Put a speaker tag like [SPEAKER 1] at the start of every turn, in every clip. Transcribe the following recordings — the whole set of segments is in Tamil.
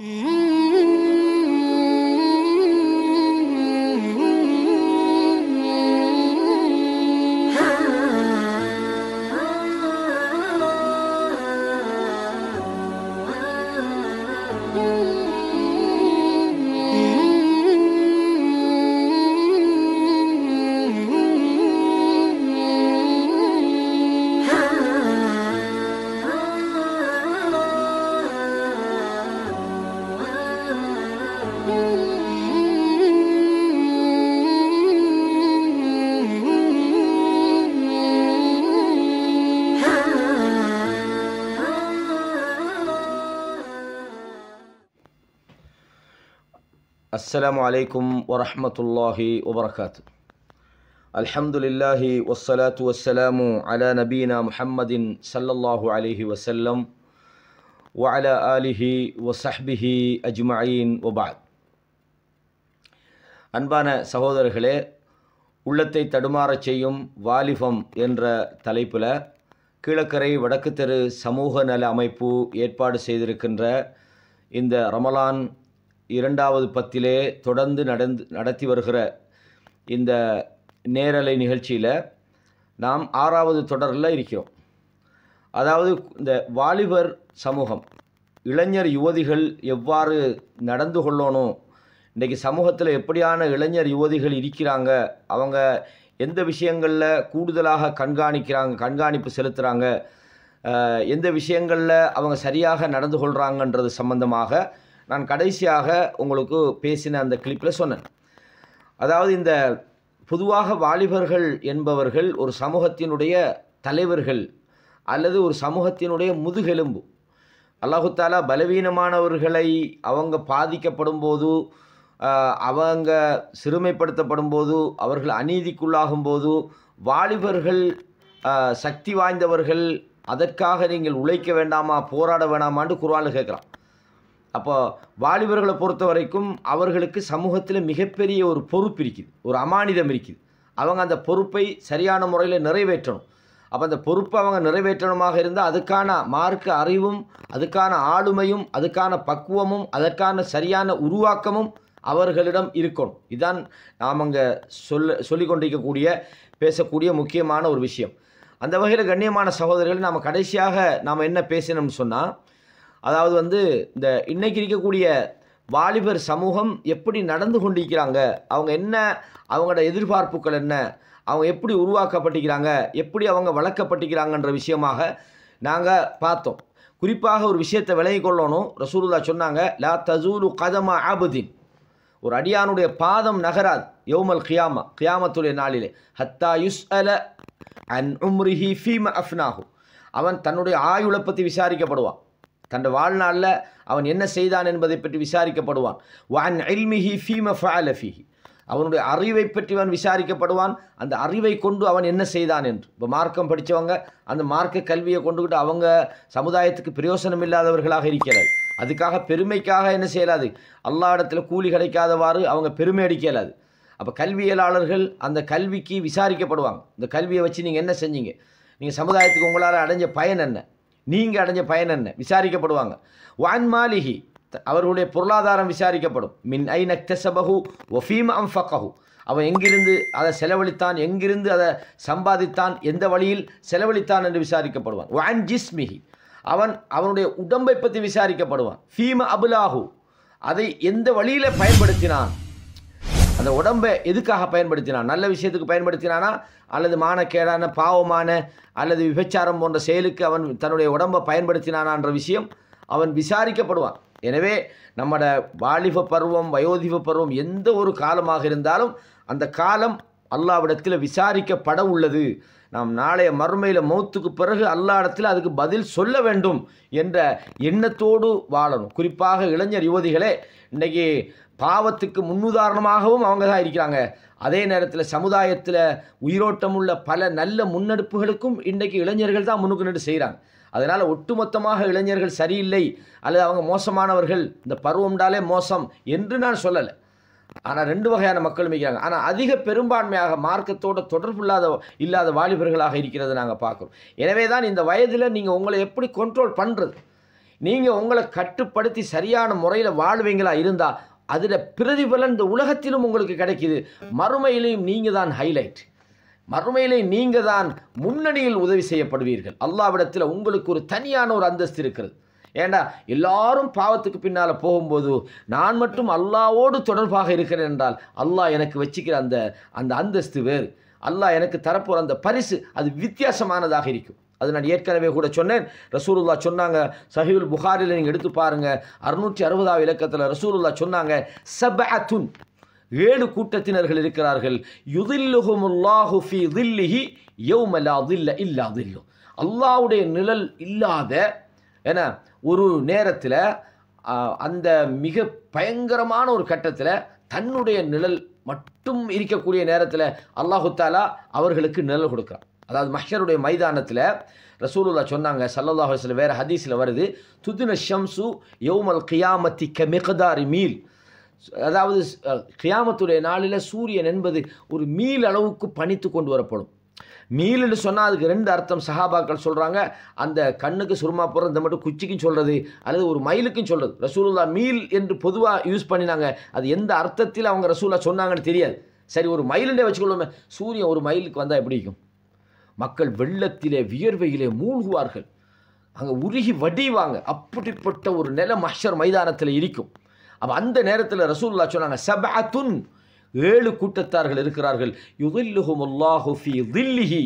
[SPEAKER 1] Mm-hmm. அஸ்ஸலாம் அலைக்கும் வரஹமத்துல்லாஹி வபரகாத்து இல்லாஹி வஸ்ஸலாத்து வஸ்ஸலாமு அல நபீனா முஹம்மதின் சல்லல்லாஹு அலிஹி வசல்லம் وعلى அலிஹி وصحبه அஜ்மாயின் وبعد அன்பான சகோதரர்களே உள்ளத்தை தடுமாறச் செய்யும் வாலிபம் என்ற தலைப்பில் கீழக்கரை வடக்கு தெரு சமூக நல அமைப்பு ஏற்பாடு செய்திருக்கின்ற இந்த ரமலான் இரண்டாவது பத்திலே தொடர்ந்து நடந்து நடத்தி வருகிற இந்த நேரலை நிகழ்ச்சியில் நாம் ஆறாவது தொடரில் இருக்கிறோம் அதாவது இந்த வாலிபர் சமூகம் இளைஞர் யுவதிகள் எவ்வாறு நடந்து கொள்ளணும் இன்றைக்கு சமூகத்தில் எப்படியான இளைஞர் யுவதிகள் இருக்கிறாங்க அவங்க எந்த விஷயங்களில் கூடுதலாக கண்காணிக்கிறாங்க கண்காணிப்பு செலுத்துகிறாங்க எந்த விஷயங்களில் அவங்க சரியாக நடந்து கொள்கிறாங்கன்றது சம்பந்தமாக நான் கடைசியாக உங்களுக்கு பேசின அந்த கிளிப்பில் சொன்னேன் அதாவது இந்த பொதுவாக வாலிபர்கள் என்பவர்கள் ஒரு சமூகத்தினுடைய தலைவர்கள் அல்லது ஒரு சமூகத்தினுடைய முதுகெலும்பு அல்லாஹுத்தாலா பலவீனமானவர்களை அவங்க பாதிக்கப்படும் போது அவங்க சிறுமைப்படுத்தப்படும் போது அவர்கள் அநீதிக்குள்ளாகும் போது வாலிபர்கள் சக்தி வாய்ந்தவர்கள் அதற்காக நீங்கள் உழைக்க வேண்டாமா போராட வேண்டாமான்னு குர்வானில் கேட்குறான் அப்போ வாலிபர்களை பொறுத்த வரைக்கும் அவர்களுக்கு சமூகத்தில் மிகப்பெரிய ஒரு பொறுப்பு இருக்குது ஒரு அமானிதம் இருக்குது அவங்க அந்த பொறுப்பை சரியான முறையில் நிறைவேற்றணும் அப்போ அந்த பொறுப்பை அவங்க நிறைவேற்றணுமாக இருந்தால் அதுக்கான மார்க்க அறிவும் அதுக்கான ஆளுமையும் அதுக்கான பக்குவமும் அதற்கான சரியான உருவாக்கமும் அவர்களிடம் இருக்கணும் இதுதான் நாம் அங்கே சொல்ல சொல்லிக்கொண்டிருக்கக்கூடிய கொண்டிருக்கக்கூடிய பேசக்கூடிய முக்கியமான ஒரு விஷயம் அந்த வகையில் கண்ணியமான சகோதரிகள் நாம் கடைசியாக நாம் என்ன பேசினோம்னு சொன்னால் அதாவது வந்து இந்த இன்னைக்கு இருக்கக்கூடிய வாலிபர் சமூகம் எப்படி நடந்து கொண்டிருக்கிறாங்க அவங்க என்ன அவங்களோட எதிர்பார்ப்புகள் என்ன அவங்க எப்படி உருவாக்கப்பட்டிருக்கிறாங்க எப்படி அவங்க வளர்க்கப்பட்டிருக்கிறாங்கன்ற விஷயமாக நாங்கள் பார்த்தோம் குறிப்பாக ஒரு விஷயத்தை விலகி கொள்ளணும் ரசூலுல்லா சொன்னாங்க லா தசூலு கதமா ஆபுதீன் ஒரு அடியானுடைய பாதம் நகராது யோமல் கியாமா கியாமத்துடைய நாளிலே ஹத்தா யுஸ் அல அன் உம்ரிஹி ஃபீம அஃப்னாஹு அவன் தன்னுடைய ஆயுளை பற்றி விசாரிக்கப்படுவான் தன் வாழ்நாளில் அவன் என்ன செய்தான் என்பதை பற்றி விசாரிக்கப்படுவான் வான் அல்மிஹி ஃபீம ஃபாலஃபிஹி அவனுடைய அறிவை பற்றி அவன் விசாரிக்கப்படுவான் அந்த அறிவை கொண்டு அவன் என்ன செய்தான் என்று இப்போ மார்க்கம் படித்தவங்க அந்த மார்க்க கல்வியை கொண்டுக்கிட்டு அவங்க சமுதாயத்துக்கு பிரயோசனம் இல்லாதவர்களாக இருக்கிறார் அதுக்காக பெருமைக்காக என்ன செய்யலாது அல்லா இடத்துல கூலி கிடைக்காதவாறு அவங்க பெருமை அடிக்கலாது அப்போ கல்வியலாளர்கள் அந்த கல்விக்கு விசாரிக்கப்படுவாங்க இந்த கல்வியை வச்சு நீங்கள் என்ன செஞ்சீங்க நீங்கள் சமுதாயத்துக்கு உங்களால் அடைஞ்ச பயன் என்ன நீங்கள் அடைஞ்ச பயன் என்ன விசாரிக்கப்படுவாங்க வான் மாலிகி அவர்களுடைய பொருளாதாரம் விசாரிக்கப்படும் மின் ஐ நக்தசபகு ஒஃபீம் அம்ஃபகஹு அவன் எங்கிருந்து அதை செலவழித்தான் எங்கிருந்து அதை சம்பாதித்தான் எந்த வழியில் செலவழித்தான் என்று விசாரிக்கப்படுவான் வான் ஜிஸ்மிஹி அவன் அவனுடைய உடம்பை பற்றி விசாரிக்கப்படுவான் ஃபீம அபுலாஹு அதை எந்த வழியில் பயன்படுத்தினான் அந்த உடம்பை எதுக்காக பயன்படுத்தினான் நல்ல விஷயத்துக்கு பயன்படுத்தினானா அல்லது மானக்கேடான பாவமான அல்லது விபச்சாரம் போன்ற செயலுக்கு அவன் தன்னுடைய உடம்பை பயன்படுத்தினானான்ற விஷயம் அவன் விசாரிக்கப்படுவான் எனவே நம்மட வாலிப பருவம் வயோதிப பருவம் எந்த ஒரு காலமாக இருந்தாலும் அந்த காலம் அல்லாவிடத்தில் விசாரிக்கப்பட உள்ளது நாம் நாளைய மறுமையில் மௌத்துக்கு பிறகு அல்லா இடத்தில் அதுக்கு பதில் சொல்ல வேண்டும் என்ற எண்ணத்தோடு வாழணும் குறிப்பாக இளைஞர் யுவதிகளே இன்றைக்கி பாவத்துக்கு முன்னுதாரணமாகவும் அவங்க தான் இருக்கிறாங்க அதே நேரத்தில் சமுதாயத்தில் உயிரோட்டம் உள்ள பல நல்ல முன்னெடுப்புகளுக்கும் இன்றைக்கு இளைஞர்கள் தான் முன்னுக்கு நின்று செய்கிறாங்க அதனால் ஒட்டுமொத்தமாக இளைஞர்கள் சரியில்லை அல்லது அவங்க மோசமானவர்கள் இந்த பருவம்டாலே மோசம் என்று நான் சொல்லலை ஆனால் ரெண்டு வகையான மக்களும் இருக்கிறாங்க ஆனால் அதிக பெரும்பான்மையாக மார்க்கத்தோட தொடர்பு இல்லாத இல்லாத வாலிபர்களாக இருக்கிறது நாங்கள் பார்க்குறோம் எனவே தான் இந்த வயதில் நீங்கள் உங்களை எப்படி கண்ட்ரோல் பண்ணுறது நீங்கள் உங்களை கட்டுப்படுத்தி சரியான முறையில் வாழ்வீங்களா இருந்தால் அதில் பிரதிபலன் இந்த உலகத்திலும் உங்களுக்கு கிடைக்கிது மறுமையிலையும் நீங்கள் தான் ஹைலைட் மறுமையிலே நீங்கள் தான் முன்னணியில் உதவி செய்யப்படுவீர்கள் அல்லாவிடத்தில் உங்களுக்கு ஒரு தனியான ஒரு அந்தஸ்து இருக்கிறது ஏண்டா எல்லாரும் பாவத்துக்கு பின்னால் போகும்போது நான் மட்டும் அல்லாவோடு தொடர்பாக இருக்கிறேன் என்றால் அல்லாஹ் எனக்கு வச்சுக்கிற அந்த அந்த அந்தஸ்து வேறு அல்லாஹ் எனக்கு தரப்போகிற அந்த பரிசு அது வித்தியாசமானதாக இருக்கும் அது நான் ஏற்கனவே கூட சொன்னேன் ரசூலுல்லா சொன்னாங்க சஹிவுல் புகாரில் நீங்கள் எடுத்து பாருங்கள் அறுநூற்றி அறுபதாவது இலக்கத்தில் ரசூலுல்லா சொன்னாங்க சபஅத்துன் ஏழு கூட்டத்தினர்கள் இருக்கிறார்கள் யுதில்லுஹுமுல்லாஹு ஃபி தில்லிஹி யௌமலா தில்ல இல்லா தில்லு அல்லாவுடைய நிழல் இல்லாத என ஒரு நேரத்தில் அந்த மிக பயங்கரமான ஒரு கட்டத்தில் தன்னுடைய நிழல் மட்டும் இருக்கக்கூடிய நேரத்தில் தாலா அவர்களுக்கு நிழல் கொடுக்குறான் அதாவது மஹ்ஷருடைய மைதானத்தில் ரசூலுல்லா சொன்னாங்க சல்லல்லாஹ் சில வேறு ஹதீஸில் வருது துதின ஷம்சு யோமல் கியாமத்தி மிகதாரி மீல் அதாவது கியாமத்துடைய நாளில் சூரியன் என்பது ஒரு மீல் அளவுக்கு பணித்து கொண்டு வரப்படும் மீல்னு சொன்னால் அதுக்கு ரெண்டு அர்த்தம் சஹாபாக்கள் சொல்கிறாங்க அந்த கண்ணுக்கு சுருமா போடுறது இந்த மட்டும் குச்சிக்கும் சொல்கிறது அல்லது ஒரு மயிலுக்கும் சொல்கிறது ரசூலுல்லா மீல் என்று பொதுவாக யூஸ் பண்ணினாங்க அது எந்த அர்த்தத்தில் அவங்க ரசூலா சொன்னாங்கன்னு தெரியாது சரி ஒரு மயிலுன்னே வச்சுக்கொள்ளுமே சூரியன் ஒரு மயிலுக்கு வந்தால் எப்படி இருக்கும் மக்கள் வெள்ளத்திலே வியர்வையிலே மூழ்குவார்கள் அங்கே உருகி வடிவாங்க அப்படிப்பட்ட ஒரு நில மஷர் மைதானத்தில் இருக்கும் அப்போ அந்த நேரத்தில் ரசூல்லா சொன்னாங்க சபாத்துன் ஏழு கூட்டத்தார்கள் இருக்கிறார்கள் யுதில்லுஹுமுல்லாஹு ஃபி தில்லிஹி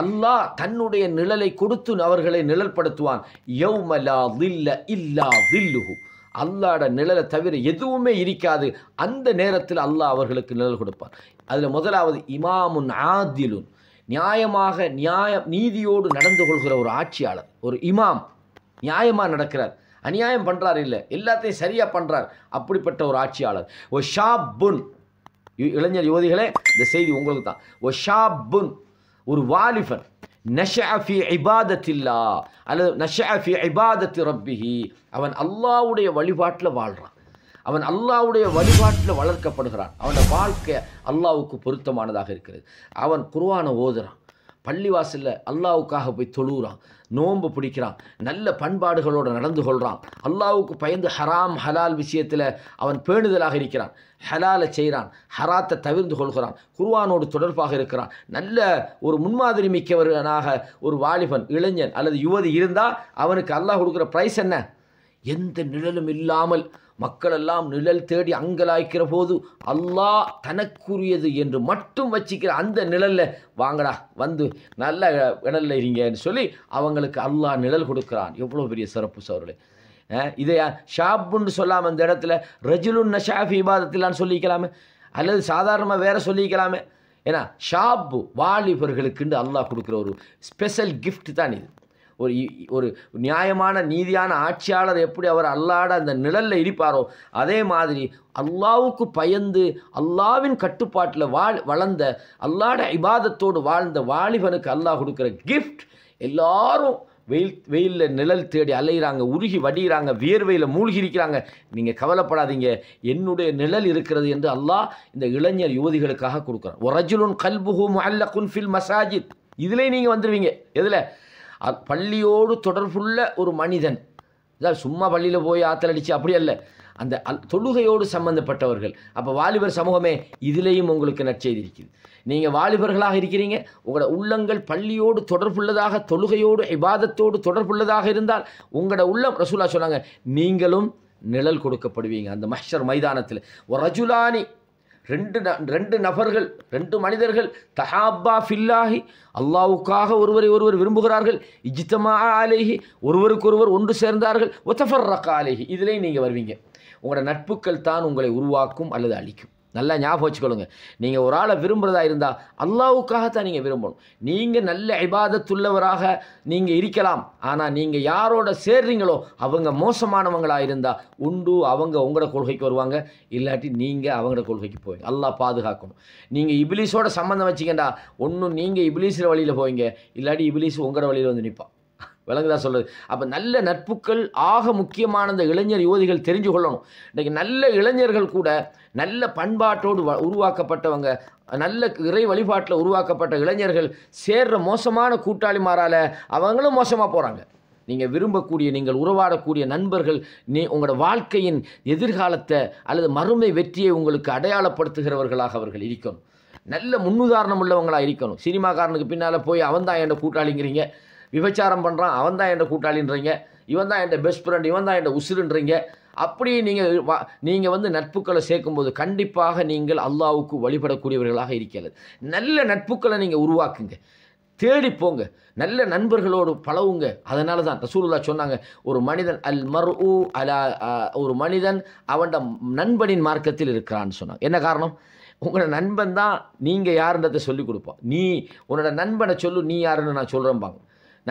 [SPEAKER 1] அல்லாஹ் தன்னுடைய நிழலை கொடுத்து அவர்களை நிழல்படுத்துவான் யௌமலா தில்ல இல்லா தில்லுஹு அல்லாட நிழலை தவிர எதுவுமே இருக்காது அந்த நேரத்தில் அல்லாஹ் அவர்களுக்கு நிழல் கொடுப்பான் அதில் முதலாவது இமாமுன் ஆதிலுன் நியாயமாக நியாய நீதியோடு நடந்து கொள்கிற ஒரு ஆட்சியாளர் ஒரு இமாம் நியாயமாக நடக்கிறார் அநியாயம் பண்ணுறார் இல்லை எல்லாத்தையும் சரியாக பண்ணுறார் அப்படிப்பட்ட ஒரு ஆட்சியாளர் ஒரு ஷாபுன் இளைஞர் யுவதிகளே இந்த செய்தி உங்களுக்கு தான் ஒஷாபுன் ஒரு வாலிபன் நஷஃபி இபாதத்தில்லா அல்லது நஷஃபி இபாதத்தி ரப்பிஹி அவன் அல்லாவுடைய வழிபாட்டில் வாழ்கிறான் அவன் அல்லாவுடைய வழிபாட்டில் வளர்க்கப்படுகிறான் அவனோட வாழ்க்கை அல்லாவுக்கு பொருத்தமானதாக இருக்கிறது அவன் குருவான ஓதுறான் பள்ளிவாசலில் அல்லாவுக்காக போய் தொழுகிறான் நோன்பு பிடிக்கிறான் நல்ல பண்பாடுகளோடு நடந்து கொள்கிறான் அல்லாவுக்கு பயந்து ஹராம் ஹலால் விஷயத்தில் அவன் பேணுதலாக இருக்கிறான் ஹலாலை செய்கிறான் ஹராத்தை தவிர்ந்து கொள்கிறான் குர்வானோடு தொடர்பாக இருக்கிறான் நல்ல ஒரு முன்மாதிரி மிக்கவர்களாக ஒரு வாலிபன் இளைஞன் அல்லது யுவதி இருந்தால் அவனுக்கு அல்லாஹ் கொடுக்குற ப்ரைஸ் என்ன எந்த நிழலும் இல்லாமல் மக்களெல்லாம் நிழல் தேடி அங்கலாய்க்கிற போது அல்லாஹ் தனக்குரியது என்று மட்டும் வச்சிக்கிற அந்த நிழலில் வாங்கடா வந்து நல்ல இடல்ல இருங்கன்னு சொல்லி அவங்களுக்கு அல்லாஹ் நிழல் கொடுக்குறான் எவ்வளோ பெரிய சிறப்பு சவர்களே இதை ஷாப்புன்னு சொல்லாமல் அந்த இடத்துல ரஜுலுன் நஷாஃபி இபாதத்திலான்னு சொல்லிக்கலாமே அல்லது சாதாரணமாக வேறு சொல்லிக்கலாமே ஏன்னா ஷாப்பு வாலிபர்களுக்குண்டு அல்லாஹ் கொடுக்குற ஒரு ஸ்பெஷல் கிஃப்ட் தான் இது ஒரு ஒரு நியாயமான நீதியான ஆட்சியாளர் எப்படி அவர் அல்லாட அந்த நிழலில் இடிப்பாரோ அதே மாதிரி அல்லாவுக்கு பயந்து அல்லாவின் கட்டுப்பாட்டில் வாழ் வளர்ந்த அல்லாட இபாதத்தோடு வாழ்ந்த வாலிபனுக்கு அல்லாஹ் கொடுக்குற கிஃப்ட் எல்லாரும் வெயில் வெயிலில் நிழல் தேடி அலையிறாங்க உருகி வடிகிறாங்க வியர்வையில் மூழ்கி இருக்கிறாங்க நீங்கள் கவலைப்படாதீங்க என்னுடைய நிழல் இருக்கிறது என்று அல்லாஹ் இந்த இளைஞர் யுவதிகளுக்காக கொடுக்குறான் ஒரஜுலுன் கல்புஹூம் அல்ல குன்ஃபில் மசாஜித் இதிலே நீங்கள் வந்துடுவீங்க எதில் பள்ளியோடு தொடர்புள்ள ஒரு மனிதன் சும்மா பள்ளியில் போய் ஆற்றல் அடித்து அப்படி அல்ல அந்த அல் தொழுகையோடு சம்பந்தப்பட்டவர்கள் அப்போ வாலிபர் சமூகமே இதிலேயும் உங்களுக்கு நற்செய்தி இருக்குது நீங்கள் வாலிபர்களாக இருக்கிறீங்க உங்களோட உள்ளங்கள் பள்ளியோடு தொடர்புள்ளதாக தொழுகையோடு விவாதத்தோடு தொடர்புள்ளதாக இருந்தால் உங்களோட உள்ளம் ரசூலா சொன்னாங்க நீங்களும் நிழல் கொடுக்கப்படுவீங்க அந்த மஷர் மைதானத்தில் ஒரு ரஜுலானி ரெண்டு ரெண்டு நபர்கள் ரெண்டு மனிதர்கள் தஹாபா ஃபில்லாஹி அல்லாவுக்காக ஒருவரை ஒருவர் விரும்புகிறார்கள் இஜித்தமா அலேஹி ஒருவருக்கொருவர் ஒன்று சேர்ந்தார்கள் ஒத்தஃபர் ரக்கா ஆலேகி இதுலேயும் நீங்கள் வருவீங்க உங்களோட நட்புக்கள் தான் உங்களை உருவாக்கும் அல்லது அழிக்கும் நல்லா ஞாபகம் வச்சுக்கொள்ளுங்க நீங்கள் ஒரு ஆளை விரும்புகிறதா இருந்தால் அல்லாவுக்காகத்தான் நீங்கள் விரும்பணும் நீங்கள் நல்ல ஐபாதத்துள்ளவராக நீங்கள் இருக்கலாம் ஆனால் நீங்கள் யாரோட சேர்றீங்களோ அவங்க மோசமானவங்களாக இருந்தால் உண்டு அவங்க உங்களோட கொள்கைக்கு வருவாங்க இல்லாட்டி நீங்கள் அவங்களோட கொள்கைக்கு போய் அல்லா பாதுகாக்கணும் நீங்கள் இபிலிஸோட சம்மந்தம் வச்சிக்கண்டா ஒன்றும் நீங்கள் இபிலிஸில் வழியில் போவீங்க இல்லாட்டி இபிலிஸ் உங்களோட வழியில் வந்து நிற்பான் விலங்குதா சொல்கிறது அப்போ நல்ல நட்புகள் ஆக முக்கியமான இந்த இளைஞர் யுவதிகள் தெரிஞ்சு கொள்ளணும் இன்றைக்கி நல்ல இளைஞர்கள் கூட நல்ல பண்பாட்டோடு உருவாக்கப்பட்டவங்க நல்ல இறை வழிபாட்டில் உருவாக்கப்பட்ட இளைஞர்கள் சேர்ற மோசமான கூட்டாளிமாரால் அவங்களும் மோசமாக போகிறாங்க நீங்கள் விரும்பக்கூடிய நீங்கள் உறவாடக்கூடிய நண்பர்கள் நீ உங்களோட வாழ்க்கையின் எதிர்காலத்தை அல்லது மறுமை வெற்றியை உங்களுக்கு அடையாளப்படுத்துகிறவர்களாக அவர்கள் இருக்கணும் நல்ல முன்னுதாரணம் உள்ளவங்களாக இருக்கணும் சினிமாக்காரனுக்கு பின்னால் போய் அவன் தான் என்னோட கூட்டாளிங்கிறீங்க விபச்சாரம் பண்ணுறான் அவன் தான் என் கூட்டாளின்றீங்க இவன் தான் என் பெஸ்ட் ஃப்ரெண்ட் இவன் தான் என் உசுருன்றீங்க அப்படி நீங்கள் வா நீங்கள் வந்து நட்புக்களை சேர்க்கும்போது கண்டிப்பாக நீங்கள் அல்லாவுக்கு வழிபடக்கூடியவர்களாக இருக்கிறது நல்ல நட்புக்களை நீங்கள் உருவாக்குங்க தேடி போங்க நல்ல நண்பர்களோடு பழவுங்க அதனால தான் ரசூலுல்லா சொன்னாங்க ஒரு மனிதன் அல் மர் ஊ அலா ஒரு மனிதன் அவன் நண்பனின் மார்க்கத்தில் இருக்கிறான்னு சொன்னாங்க என்ன காரணம் உங்களோட நண்பன் தான் நீங்கள் யாருன்றதை சொல்லிக் கொடுப்பான் நீ உன்னோட நண்பனை சொல்லு நீ யாருன்னு நான் சொல்கிறேன்பாங்க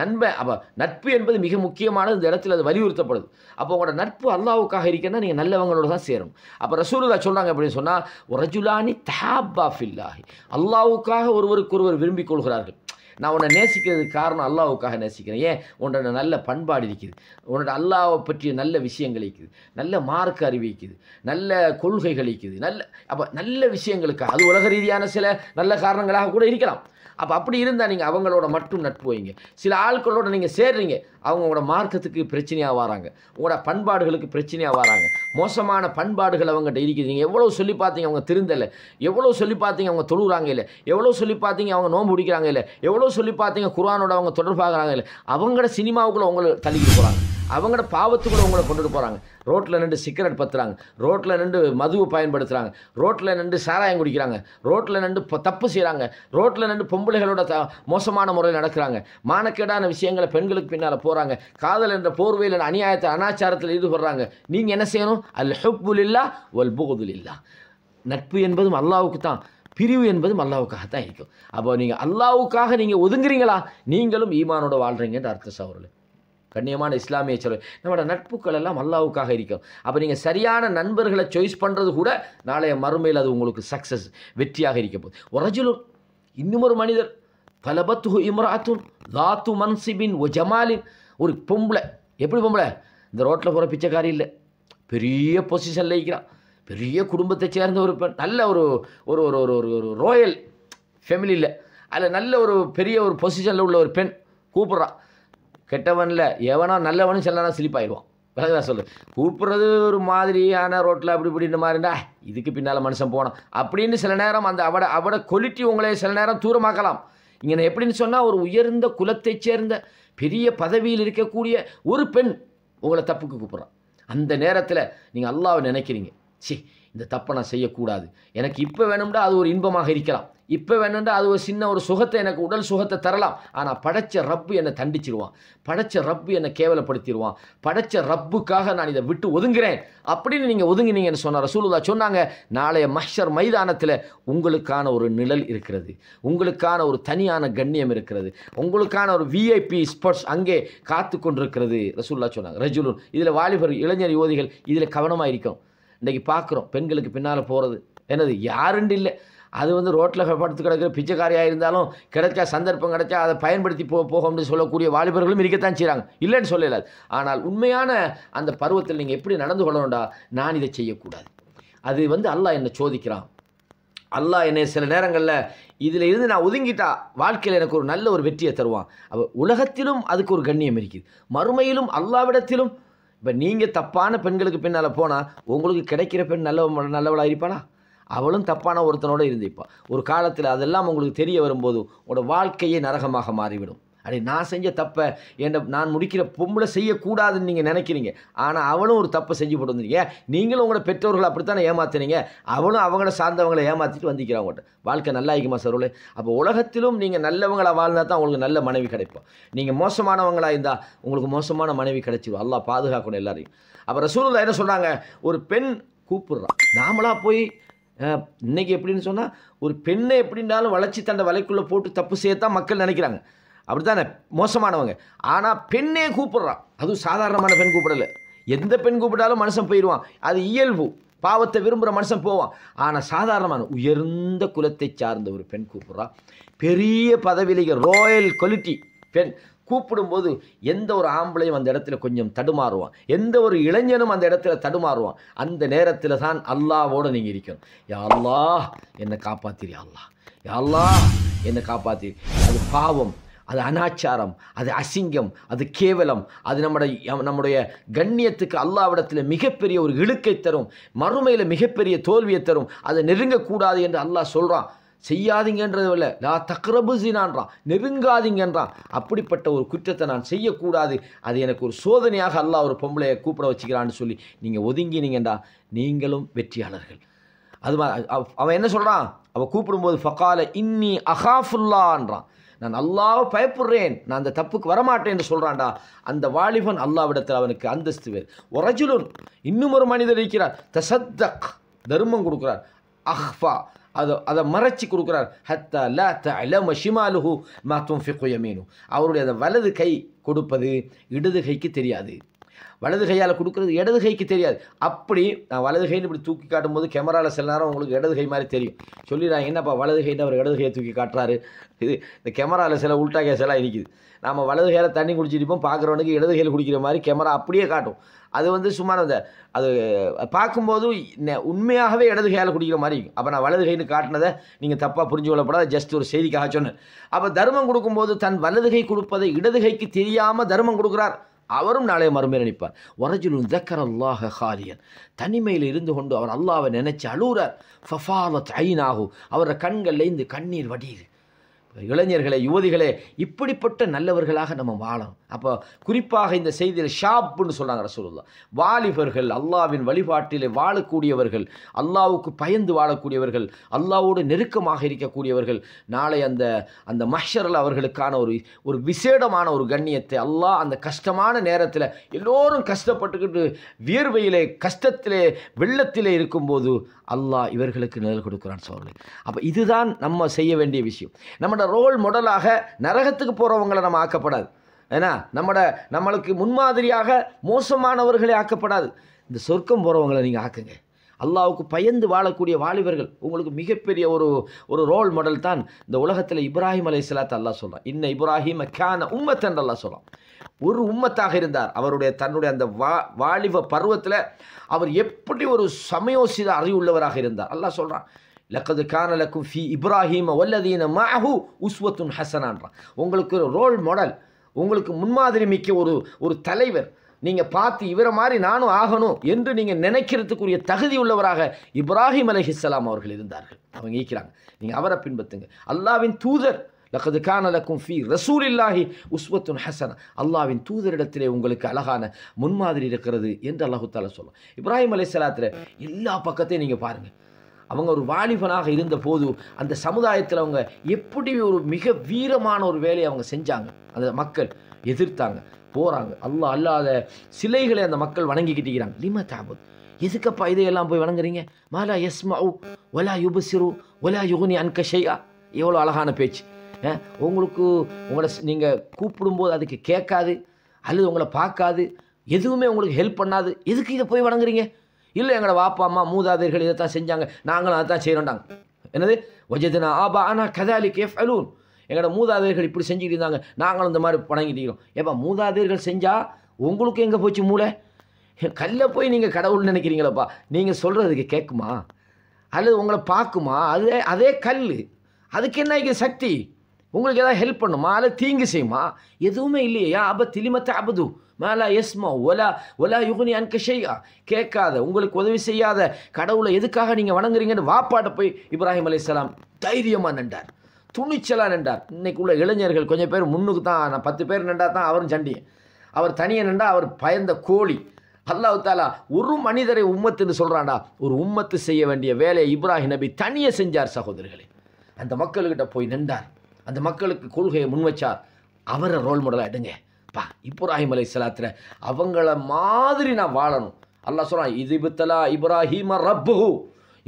[SPEAKER 1] நண்பன் அப்போ நட்பு என்பது மிக முக்கியமானது இந்த இடத்துல அது வலியுறுத்தப்படுது அப்போ உங்களோட நட்பு அல்லாவுக்காக இருக்கன்னா நீங்கள் நல்லவங்களோட தான் சேரும் அப்போ ரசூலுல்லா சொல்கிறாங்க அப்படின்னு சொன்னால் ரஜுலானி தஹாபா ஃபில்லாஹி அல்லாவுக்காக ஒருவருக்கொருவர் விரும்பிக் கொள்கிறார்கள் நான் உன்னை நேசிக்கிறதுக்கு காரணம் அல்லாவுக்காக நேசிக்கிறேன் ஏன் உன்னோட நல்ல பண்பாடு இருக்குது உன்னோட அல்லாவை பற்றிய நல்ல விஷயங்கள் இருக்குது நல்ல மார்க் அறிவிக்குது நல்ல கொள்கைகள் இருக்குது நல்ல அப்போ நல்ல விஷயங்களுக்காக அது உலக ரீதியான சில நல்ல காரணங்களாக கூட இருக்கலாம் அப்போ அப்படி இருந்தால் நீங்கள் அவங்களோட மட்டும் நட்பு வைங்க சில ஆட்களோட நீங்கள் சேர்றீங்க அவங்க உங்களோட மார்க்கத்துக்கு பிரச்சனையாக வராங்க உங்களோட பண்பாடுகளுக்கு பிரச்சனையாக வராங்க மோசமான பண்பாடுகள் அவங்ககிட்ட இருக்குது நீங்கள் எவ்வளோ சொல்லி பார்த்தீங்க அவங்க திருந்தலை எவ்வளோ சொல்லி பார்த்தீங்க அவங்க தொழுகிறாங்க இல்லை எவ்வளோ சொல்லி பார்த்தீங்க அவங்க நோம்பு பிடிக்கிறாங்க இல்லை எவ்வளோ சொல்லி பார்த்தீங்க குரானோட அவங்க தொடர்பாகிறாங்க இல்லை அவங்களோட சினிமாவுக்குள்ளே அவங்களை தள்ளிக்கிட்டு போகிறாங்க அவங்களோட பாவத்துக்குள்ள உங்களை கொண்டுட்டு போகிறாங்க ரோட்டில் நின்று சிகரெட் பத்துறாங்க ரோட்டில் நின்று மதுவை பயன்படுத்துகிறாங்க ரோட்டில் நின்று சாராயம் குடிக்கிறாங்க ரோட்டில் நின்று தப்பு செய்கிறாங்க ரோட்டில் நின்று பொம்பளைகளோட த மோசமான முறையில் நடக்கிறாங்க மானக்கேடான விஷயங்களை பெண்களுக்கு பின்னால் போகிறாங்க காதல் என்ற போர்வையில் அநியாயத்தை அனாச்சாரத்தில் ஈடுபடுறாங்க நீங்கள் என்ன செய்யணும் அல் ஹெப்புல் இல்லா ஒல் புகுதுல் இல்லா நட்பு என்பதும் அல்லாவுக்கு தான் பிரிவு என்பதும் அல்லாவுக்காக தான் இருக்கும் அப்போ நீங்கள் அல்லாவுக்காக நீங்கள் ஒதுங்குறீங்களா நீங்களும் ஈமானோட வாழ்கிறீங்கன்ற அர்த்த சவரில் கண்ணியமான இஸ்லாமிய சொல்லு நம்மளோட நட்புகள் எல்லாம் அல்லாவுக்காக இருக்கும் அப்போ நீங்கள் சரியான நண்பர்களை சாய்ஸ் பண்ணுறது கூட நாளைய மறுமையில் அது உங்களுக்கு சக்ஸஸ் வெற்றியாக இருக்க போகுது ஒரஜிலும் இன்னும் ஒரு மனிதர் தலபத்து இம்ராத்துன் லாத்து மன்சிபின் ஒ ஜமாலின் ஒரு பொம்பளை எப்படி பொம்பளை இந்த ரோட்டில் போகிற பிச்சைக்காரி இல்லை பெரிய பொசிஷனில் இருக்கிறான் பெரிய குடும்பத்தை சேர்ந்த ஒரு பெண் நல்ல ஒரு ஒரு ஒரு ஒரு ஒரு ஒரு ரோயல் ஃபேமிலியில் அதில் நல்ல ஒரு பெரிய ஒரு பொசிஷனில் உள்ள ஒரு பெண் கூப்பிட்றான் கெட்டவனில் எவனோ நல்லவனும் செல்லனா நேரம் ஸ்லிப்பாயிடுவான் தான் சொல்லு கூப்பிட்றது ஒரு மாதிரியான ரோட்டில் அப்படி இந்த மாதிரிடா இதுக்கு பின்னால் மனுஷன் போனோம் அப்படின்னு சில நேரம் அந்த அவட அவட கொலிட்டி உங்களை சில நேரம் தூரமாக்கலாம் இங்கே எப்படின்னு சொன்னால் ஒரு உயர்ந்த குலத்தைச் சேர்ந்த பெரிய பதவியில் இருக்கக்கூடிய ஒரு பெண் உங்களை தப்புக்கு கூப்பிட்றான் அந்த நேரத்தில் நீங்கள் அல்லாவை நினைக்கிறீங்க சி இந்த தப்பை நான் செய்யக்கூடாது எனக்கு இப்போ வேணும்டா அது ஒரு இன்பமாக இருக்கலாம் இப்போ வேணும்டா அது ஒரு சின்ன ஒரு சுகத்தை எனக்கு உடல் சுகத்தை தரலாம் ஆனால் படைச்ச ரப்பு என்னை தண்டிச்சிடுவான் படைச்ச ரப்பு என்னை கேவலப்படுத்திடுவான் படைச்ச ரப்புக்காக நான் இதை விட்டு ஒதுங்குறேன் அப்படின்னு நீங்கள் ஒதுங்கினீங்கன்னு சொன்னார் ரசூலுல்லா சொன்னாங்க நாளைய மஹர் மைதானத்தில் உங்களுக்கான ஒரு நிழல் இருக்கிறது உங்களுக்கான ஒரு தனியான கண்ணியம் இருக்கிறது உங்களுக்கான ஒரு விஐபி ஸ்போர்ட்ஸ் அங்கே காத்து கொண்டிருக்கிறது ரசூல்லா சொன்னாங்க ரஜுலூன் இதில் வாலிபர் இளைஞர் யோதிகள் இதில் கவனமாக இருக்கணும் இன்றைக்கி பார்க்குறோம் பெண்களுக்கு பின்னால் போகிறது என்னது யாருண்டு இல்லை அது வந்து ரோட்டில் படுத்து கிடக்கிற பிச்சைக்காரியாக இருந்தாலும் கிடைச்சா சந்தர்ப்பம் கிடைச்சா அதை பயன்படுத்தி போ போகும்னு சொல்லக்கூடிய வாலிபர்களும் இருக்கத்தான் செய்கிறாங்க இல்லைன்னு சொல்லல ஆனால் உண்மையான அந்த பருவத்தில் நீங்கள் எப்படி நடந்து கொள்ளணும்டா நான் இதை செய்யக்கூடாது அது வந்து அல்லாஹ் என்னை சோதிக்கிறான் அல்லாஹ் என்னை சில நேரங்களில் இதில் இருந்து நான் ஒதுங்கிட்டா வாழ்க்கையில் எனக்கு ஒரு நல்ல ஒரு வெற்றியை தருவான் அவள் உலகத்திலும் அதுக்கு ஒரு கண்ணியம் இருக்குது மறுமையிலும் அல்லாவிடத்திலும் இப்போ நீங்கள் தப்பான பெண்களுக்கு பின்னால் போனால் உங்களுக்கு கிடைக்கிற பெண் நல்ல நல்லவளாக இருப்பாளா அவளும் தப்பான ஒருத்தனோடு இருந்திருப்பாள் ஒரு காலத்தில் அதெல்லாம் உங்களுக்கு தெரிய வரும்போது உங்களோட வாழ்க்கையே நரகமாக மாறிவிடும் அப்படி நான் செஞ்ச தப்பை என்னை நான் முடிக்கிற பொம்பளை செய்யக்கூடாதுன்னு நீங்கள் நினைக்கிறீங்க ஆனால் அவளும் ஒரு தப்பை செஞ்சு போட்டு வந்திருக்கீங்க நீங்களும் உங்களோட பெற்றோர்கள் அப்படித்தானே ஏமாத்துனீங்க அவளும் அவங்கள சார்ந்தவங்களை ஏமாற்றிட்டு வந்திக்கிறாங்க வாழ்க்கை நல்லா இருக்குமா சார் அப்போ உலகத்திலும் நீங்கள் நல்லவங்களாக வாழ்ந்தால் தான் உங்களுக்கு நல்ல மனைவி கிடைப்போம் நீங்கள் மோசமானவங்களாக இருந்தால் உங்களுக்கு மோசமான மனைவி கிடைச்சிடும் அல்லா பாதுகாக்கணும் எல்லாரையும் அப்புறம் சூழலில் என்ன சொன்னாங்க ஒரு பெண் கூப்பிடுறான் நாமளாக போய் இன்றைக்கி எப்படின்னு சொன்னால் ஒரு பெண்ணை எப்படின்னாலும் வளர்ச்சி தண்டை வலைக்குள்ளே போட்டு தப்பு செய்யத்தான் மக்கள் நினைக்கிறாங்க அப்படி தானே மோசமானவங்க ஆனால் பெண்ணே கூப்பிட்றான் அதுவும் சாதாரணமான பெண் கூப்பிடலை எந்த பெண் கூப்பிட்டாலும் மனுஷன் போயிடுவான் அது இயல்பு பாவத்தை விரும்புகிற மனுஷன் போவான் ஆனால் சாதாரணமான உயர்ந்த குலத்தை சார்ந்த ஒரு பெண் கூப்பிட்றான் பெரிய பதவியிலேயே ராயல் குவாலிட்டி பெண் கூப்பிடும்போது எந்த ஒரு ஆம்பளையும் அந்த இடத்துல கொஞ்சம் தடுமாறுவான் எந்த ஒரு இளைஞனும் அந்த இடத்துல தடுமாறுவான் அந்த நேரத்தில் தான் அல்லாவோடு நீங்கள் இருக்கணும் யாழ்லா என்னை காப்பாத்திரியா அல்லா யாழ்லா என்னை காப்பாத்திரி அது பாவம் அது அனாச்சாரம் அது அசிங்கம் அது கேவலம் அது நம்முடைய நம்முடைய கண்ணியத்துக்கு அல்லாவிடத்தில் மிகப்பெரிய ஒரு இழுக்கை தரும் மறுமையில் மிகப்பெரிய தோல்வியை தரும் அதை நெருங்கக்கூடாது என்று அல்லாஹ் சொல்கிறான் செய்யாதீங்கன்றது இல்லை நான் தக்ரபு ஜினான்றான் நெருங்காதீங்கன்றான் அப்படிப்பட்ட ஒரு குற்றத்தை நான் செய்யக்கூடாது அது எனக்கு ஒரு சோதனையாக அல்லா ஒரு பொம்பளையை கூப்பிட வச்சுக்கிறான்னு சொல்லி நீங்கள் ஒதுங்கினீங்கண்டா நீங்களும் வெற்றியாளர்கள் அது அவன் என்ன சொல்கிறான் அவள் கூப்பிடும்போது ஃபக்கால இன்னி அகாஃபுல்லான்றான் நான் அல்லாவை பயப்படுறேன் நான் அந்த தப்புக்கு வரமாட்டேன் என்று சொல்கிறான்டா அந்த வாலிபன் அல்லாவிடத்தில் அவனுக்கு அந்தஸ்து வேறு ஒரஜுலுன் இன்னும் ஒரு மனிதர் இருக்கிறார் தசத்தக் தர்மம் கொடுக்குறார் அஹ்ஃபா அதை அதை மறைச்சி கொடுக்குறார் ஹத்த ல த அலம ஷிமாலுஹு மாத்தும் ஃபிகுயமீனு அவருடைய அந்த வலது கை கொடுப்பது இடது கைக்கு தெரியாது வலது கையால் கொடுக்குறது இடது கைக்கு தெரியாது அப்படி நான் வலது கைன்னு இப்படி தூக்கி காட்டும் போது கேமராவில் சில நேரம் உங்களுக்கு இடது கை மாதிரி தெரியும் சொல்லிடுறாங்க என்னப்பா வலது கைன்னு அவர் இடது கையை தூக்கி காட்டுறாரு இது இந்த கேமராவில் சில உல்ட்டா கேஸெல்லாம் இருக்குது நாம் வலது கையில் தண்ணி குடிச்சிருப்போம் பார்க்குறவனுக்கு இடது கையில் குடிக்கிற மாதிரி கேமரா அப்படியே காட்டும் அது வந்து சும்மா அந்த அது பார்க்கும்போது உண்மையாகவே இடது கையால் குடிக்கிற மாதிரி இருக்கும் அப்போ நான் வலது கைன்னு காட்டினதை நீங்கள் தப்பாக புரிஞ்சு கொள்ளப்படாத ஜஸ்ட் ஒரு செய்திக்காக சொன்னேன் அப்போ தர்மம் கொடுக்கும்போது தன் வலது கை கொடுப்பதை இடது கைக்கு தெரியாமல் தர்மம் கொடுக்குறார் அவரும் நாளைய மறுமையில் நினைப்பார் வரஜுலுன் ஜக்கர் அல்லாஹ ஹாலியன் தனிமையில் இருந்து கொண்டு அவர் அல்லாவை நினைச்சு அழுகிறார் ஃபஃபாவத் ஐநாகு அவரோட கண்கள்லேருந்து கண்ணீர் வடியுது இளைஞர்களே யுவதிகளே இப்படிப்பட்ட நல்லவர்களாக நம்ம வாழணும் அப்போ குறிப்பாக இந்த செய்தியில் ஷாப்புன்னு சொன்னாங்க ரசூலுல்லா வாலிபர்கள் அல்லாவின் வழிபாட்டில் வாழக்கூடியவர்கள் அல்லாவுக்கு பயந்து வாழக்கூடியவர்கள் அல்லாவோடு நெருக்கமாக இருக்கக்கூடியவர்கள் நாளை அந்த அந்த மஷரில் அவர்களுக்கான ஒரு ஒரு விசேடமான ஒரு கண்ணியத்தை அல்லாஹ் அந்த கஷ்டமான நேரத்தில் எல்லோரும் கஷ்டப்பட்டுக்கிட்டு வியர்வையிலே கஷ்டத்திலே வெள்ளத்திலே இருக்கும்போது அல்லாஹ் இவர்களுக்கு நிழல் கொடுக்குறான் சோழர்களே அப்போ இதுதான் நம்ம செய்ய வேண்டிய விஷயம் நம்மளோட ரோல் மாடலாக நரகத்துக்கு போகிறவங்களை நம்ம ஆக்கப்படாது ஏன்னா நம்மட நம்மளுக்கு முன்மாதிரியாக மோசமானவர்களை ஆக்கப்படாது இந்த சொர்க்கம் போகிறவங்களை நீங்கள் ஆக்குங்க அல்லாவுக்கு பயந்து வாழக்கூடிய வாலிபர்கள் உங்களுக்கு மிகப்பெரிய ஒரு ஒரு ரோல் மாடல் தான் இந்த உலகத்தில் இப்ராஹிம் அலை சலாத் அல்லா சொல்லலாம் இன்ன இப்ராஹிம் கேன உம்மத் அல்லா சொல்லலாம் ஒரு உம்மத்தாக இருந்தார் அவருடைய தன்னுடைய அந்த வா வாலிப பருவத்தில் அவர் எப்படி ஒரு சமயோசித அறிவுள்ளவராக இருந்தார் அல்லாஹ் சொல்கிறான் லக்கது கானலக்கும் ஃபி இப்ராஹிம வல்லதீன மாஹு உஸ்வத்துன் ஹசனான்றான் உங்களுக்கு ஒரு ரோல் மாடல் உங்களுக்கு முன்மாதிரி மிக்க ஒரு ஒரு தலைவர் நீங்கள் பார்த்து இவரை மாதிரி நானும் ஆகணும் என்று நீங்கள் நினைக்கிறதுக்குரிய தகுதி உள்ளவராக இப்ராஹிம் அலஹிஸ்லாம் அவர்கள் இருந்தார்கள் அவங்க ஈக்கிறாங்க நீங்கள் அவரை பின்பற்றுங்க அல்லாவின் தூதர் லக்கது கான லக்கும் ரசூல் இல்லாஹி உஸ்வத்துன் ஹசன் அல்லாவின் தூதரிடத்திலே உங்களுக்கு அழகான முன்மாதிரி இருக்கிறது என்று அல்லாஹுத்தால தாலா சொல்லும் இப்ராஹிம் அலை சலாத்தில் எல்லா பக்கத்தையும் நீங்கள் பாருங்கள் அவங்க ஒரு வாலிபனாக இருந்த போது அந்த சமுதாயத்தில் அவங்க எப்படி ஒரு மிக வீரமான ஒரு வேலையை அவங்க செஞ்சாங்க அந்த மக்கள் எதிர்த்தாங்க போகிறாங்க அல்லாஹ் அல்லாத சிலைகளை அந்த மக்கள் வணங்கிக்கிட்டிருக்கிறாங்க இருக்கிறாங்க லிம தாபத் எதுக்கப்பா இதையெல்லாம் போய் வணங்குறீங்க மாலா எஸ்மா ஒலா யுபசிரு ஒலா யுகுனி அன்கஷையா எவ்வளோ அழகான பேச்சு உங்களுக்கு உங்களை நீங்கள் கூப்பிடும்போது அதுக்கு கேட்காது அல்லது உங்களை பார்க்காது எதுவுமே உங்களுக்கு ஹெல்ப் பண்ணாது எதுக்கு இதை போய் வணங்குறீங்க இல்லை எங்களை வாப்பா அம்மா மூதாதையர்கள் தான் செஞ்சாங்க நாங்களும் அதை தான் செய்யணுண்டாங்க என்னது வஜதினா ஆபா ஆனால் கதாலி கேஃப் அலூன் எங்களோட மூதாதையர்கள் இப்படி செஞ்சுக்கிட்டு இருந்தாங்க நாங்களும் இந்த மாதிரி வணங்கிட்டு இருக்கிறோம் ஏப்பா மூதாதையர்கள் செஞ்சால் உங்களுக்கு எங்கே போச்சு மூளை கல்லை போய் நீங்கள் கடவுள்னு நினைக்கிறீங்களப்பா நீங்கள் சொல்கிறதுக்கு கேட்குமா அல்லது உங்களை பார்க்குமா அதே அதே கல் அதுக்கு என்ன சக்தி உங்களுக்கு எதாவது ஹெல்ப் பண்ணுமா அல்ல தீங்கு செய்யுமா எதுவுமே இல்லையா யா அபத் திலிமத்த அபது மேலா எஸ்மா ஒலா ஒலா யுகுனி செய்யா கேட்காத உங்களுக்கு உதவி செய்யாத கடவுளை எதுக்காக நீங்கள் வணங்குறீங்கன்னு வாப்பாட்ட போய் இப்ராஹிம் அலையாம் தைரியமாக நின்றார் துணிச்சலாக நின்றார் இன்னைக்கு உள்ள இளைஞர்கள் கொஞ்சம் பேர் முன்னுக்கு தான் நான் பத்து பேர் நின்றா தான் அவரும் சண்டியன் அவர் தனியாக நின்றா அவர் பயந்த கோழி அல்லாஹ் தாலா ஒரு மனிதரை உம்மத்துன்னு சொல்கிறாண்டா ஒரு உம்மத்து செய்ய வேண்டிய வேலையை இப்ராஹிம் நபி தனியாக செஞ்சார் சகோதரர்களே அந்த மக்கள்கிட்ட போய் நின்றார் அந்த மக்களுக்கு கொள்கையை முன்வச்சார் அவரை ரோல் மாடலாக எடுங்க பா இப்ராஹிம் அலை சலாத்தில் அவங்கள மாதிரி நான் வாழணும் அல்லா சொல்கிறான் இதுபுத்தலா இப்ராஹிம ரப்பு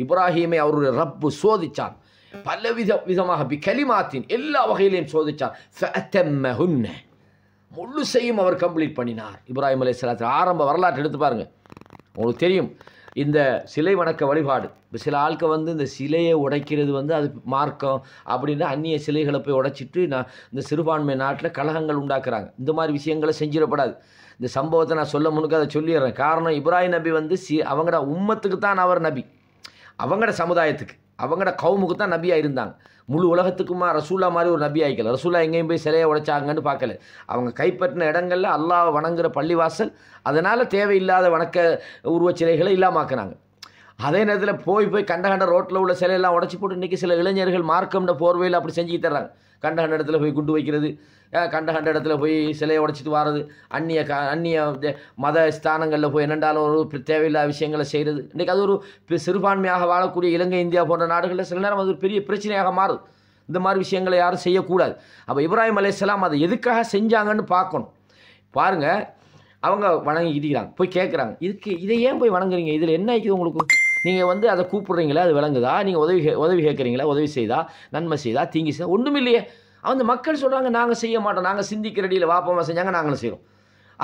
[SPEAKER 1] இப்ராஹிமை அவருடைய ரப்பு சோதிச்சான் வித விதமாக பி கலிமாத்தின் எல்லா வகையிலையும் முழு செய்யும் அவர் கம்ப்ளீட் பண்ணினார் இப்ராஹிம் அலை சலாத்தில் ஆரம்ப வரலாற்று எடுத்து பாருங்கள் உங்களுக்கு தெரியும் இந்த சிலை வணக்க வழிபாடு இப்போ சில ஆட்கள் வந்து இந்த சிலையை உடைக்கிறது வந்து அது மார்க்கம் அப்படின்னு அந்நிய சிலைகளை போய் உடைச்சிட்டு நான் இந்த சிறுபான்மை நாட்டில் கழகங்கள் உண்டாக்குறாங்க இந்த மாதிரி விஷயங்களை செஞ்சிடப்படாது இந்த சம்பவத்தை நான் சொல்ல முழுக்க அதை சொல்லிடுறேன் காரணம் இப்ராஹிம் நபி வந்து சி அவங்களோட உம்மத்துக்கு தான் அவர் நபி அவங்களோட சமுதாயத்துக்கு அவங்களோட கவுமுக்கு தான் நபியாக இருந்தாங்க முழு உலகத்துக்குமா ரசூல்லா மாதிரி ஒரு நபி ஆகிக்கல ரசூல்லா எங்கேயும் போய் சிலையை உடைச்சாங்கன்னு பார்க்கல அவங்க கைப்பற்றின இடங்களில் அல்லாவை வணங்குற பள்ளிவாசல் அதனால் தேவையில்லாத வணக்க உருவச் சிலைகளை இல்லாமாக்குனாங்க அதே நேரத்தில் போய் போய் கண்ட கண்ட ரோட்டில் உள்ள சிலையெல்லாம் உடச்சி போட்டு இன்றைக்கி சில இளைஞர்கள் மார்க்கம்ன்ற போர்வையில் அப்படி செஞ்சு தர்றாங்க கண்ட கண்ட இடத்துல போய் குண்டு வைக்கிறது கண்ட கண்ட இடத்துல போய் சிலையை உடைச்சிட்டு வாரது அந்நிய க அந்நிய மத ஸ்தானங்களில் போய் என்னென்றாலும் ஒரு தேவையில்லாத விஷயங்களை செய்கிறது இன்றைக்கி அது ஒரு சிறுபான்மையாக வாழக்கூடிய இலங்கை இந்தியா போன்ற நாடுகளில் சில நேரம் அது ஒரு பெரிய பிரச்சனையாக மாறுது இந்த மாதிரி விஷயங்களை யாரும் செய்யக்கூடாது அப்போ இப்ராஹிம் அலையாம் அதை எதுக்காக செஞ்சாங்கன்னு பார்க்கணும் பாருங்கள் அவங்க வணங்கிக்கிறாங்க போய் கேட்குறாங்க இதுக்கு இதை ஏன் போய் வணங்குறீங்க இதில் என்ன ஆகிக்குது உங்களுக்கு நீங்கள் வந்து அதை கூப்பிடுறீங்களா அது விளங்குதா நீங்கள் உதவி உதவி கேட்குறீங்களா உதவி செய்தா நன்மை செய்தா தீங்கி செய்தா ஒன்றும் இல்லையே அந்த மக்கள் சொல்கிறாங்க நாங்கள் செய்ய மாட்டோம் நாங்கள் சிந்திக்கிற அடியில் வாப்பமாக செஞ்சாங்க நாங்களும் செய்கிறோம்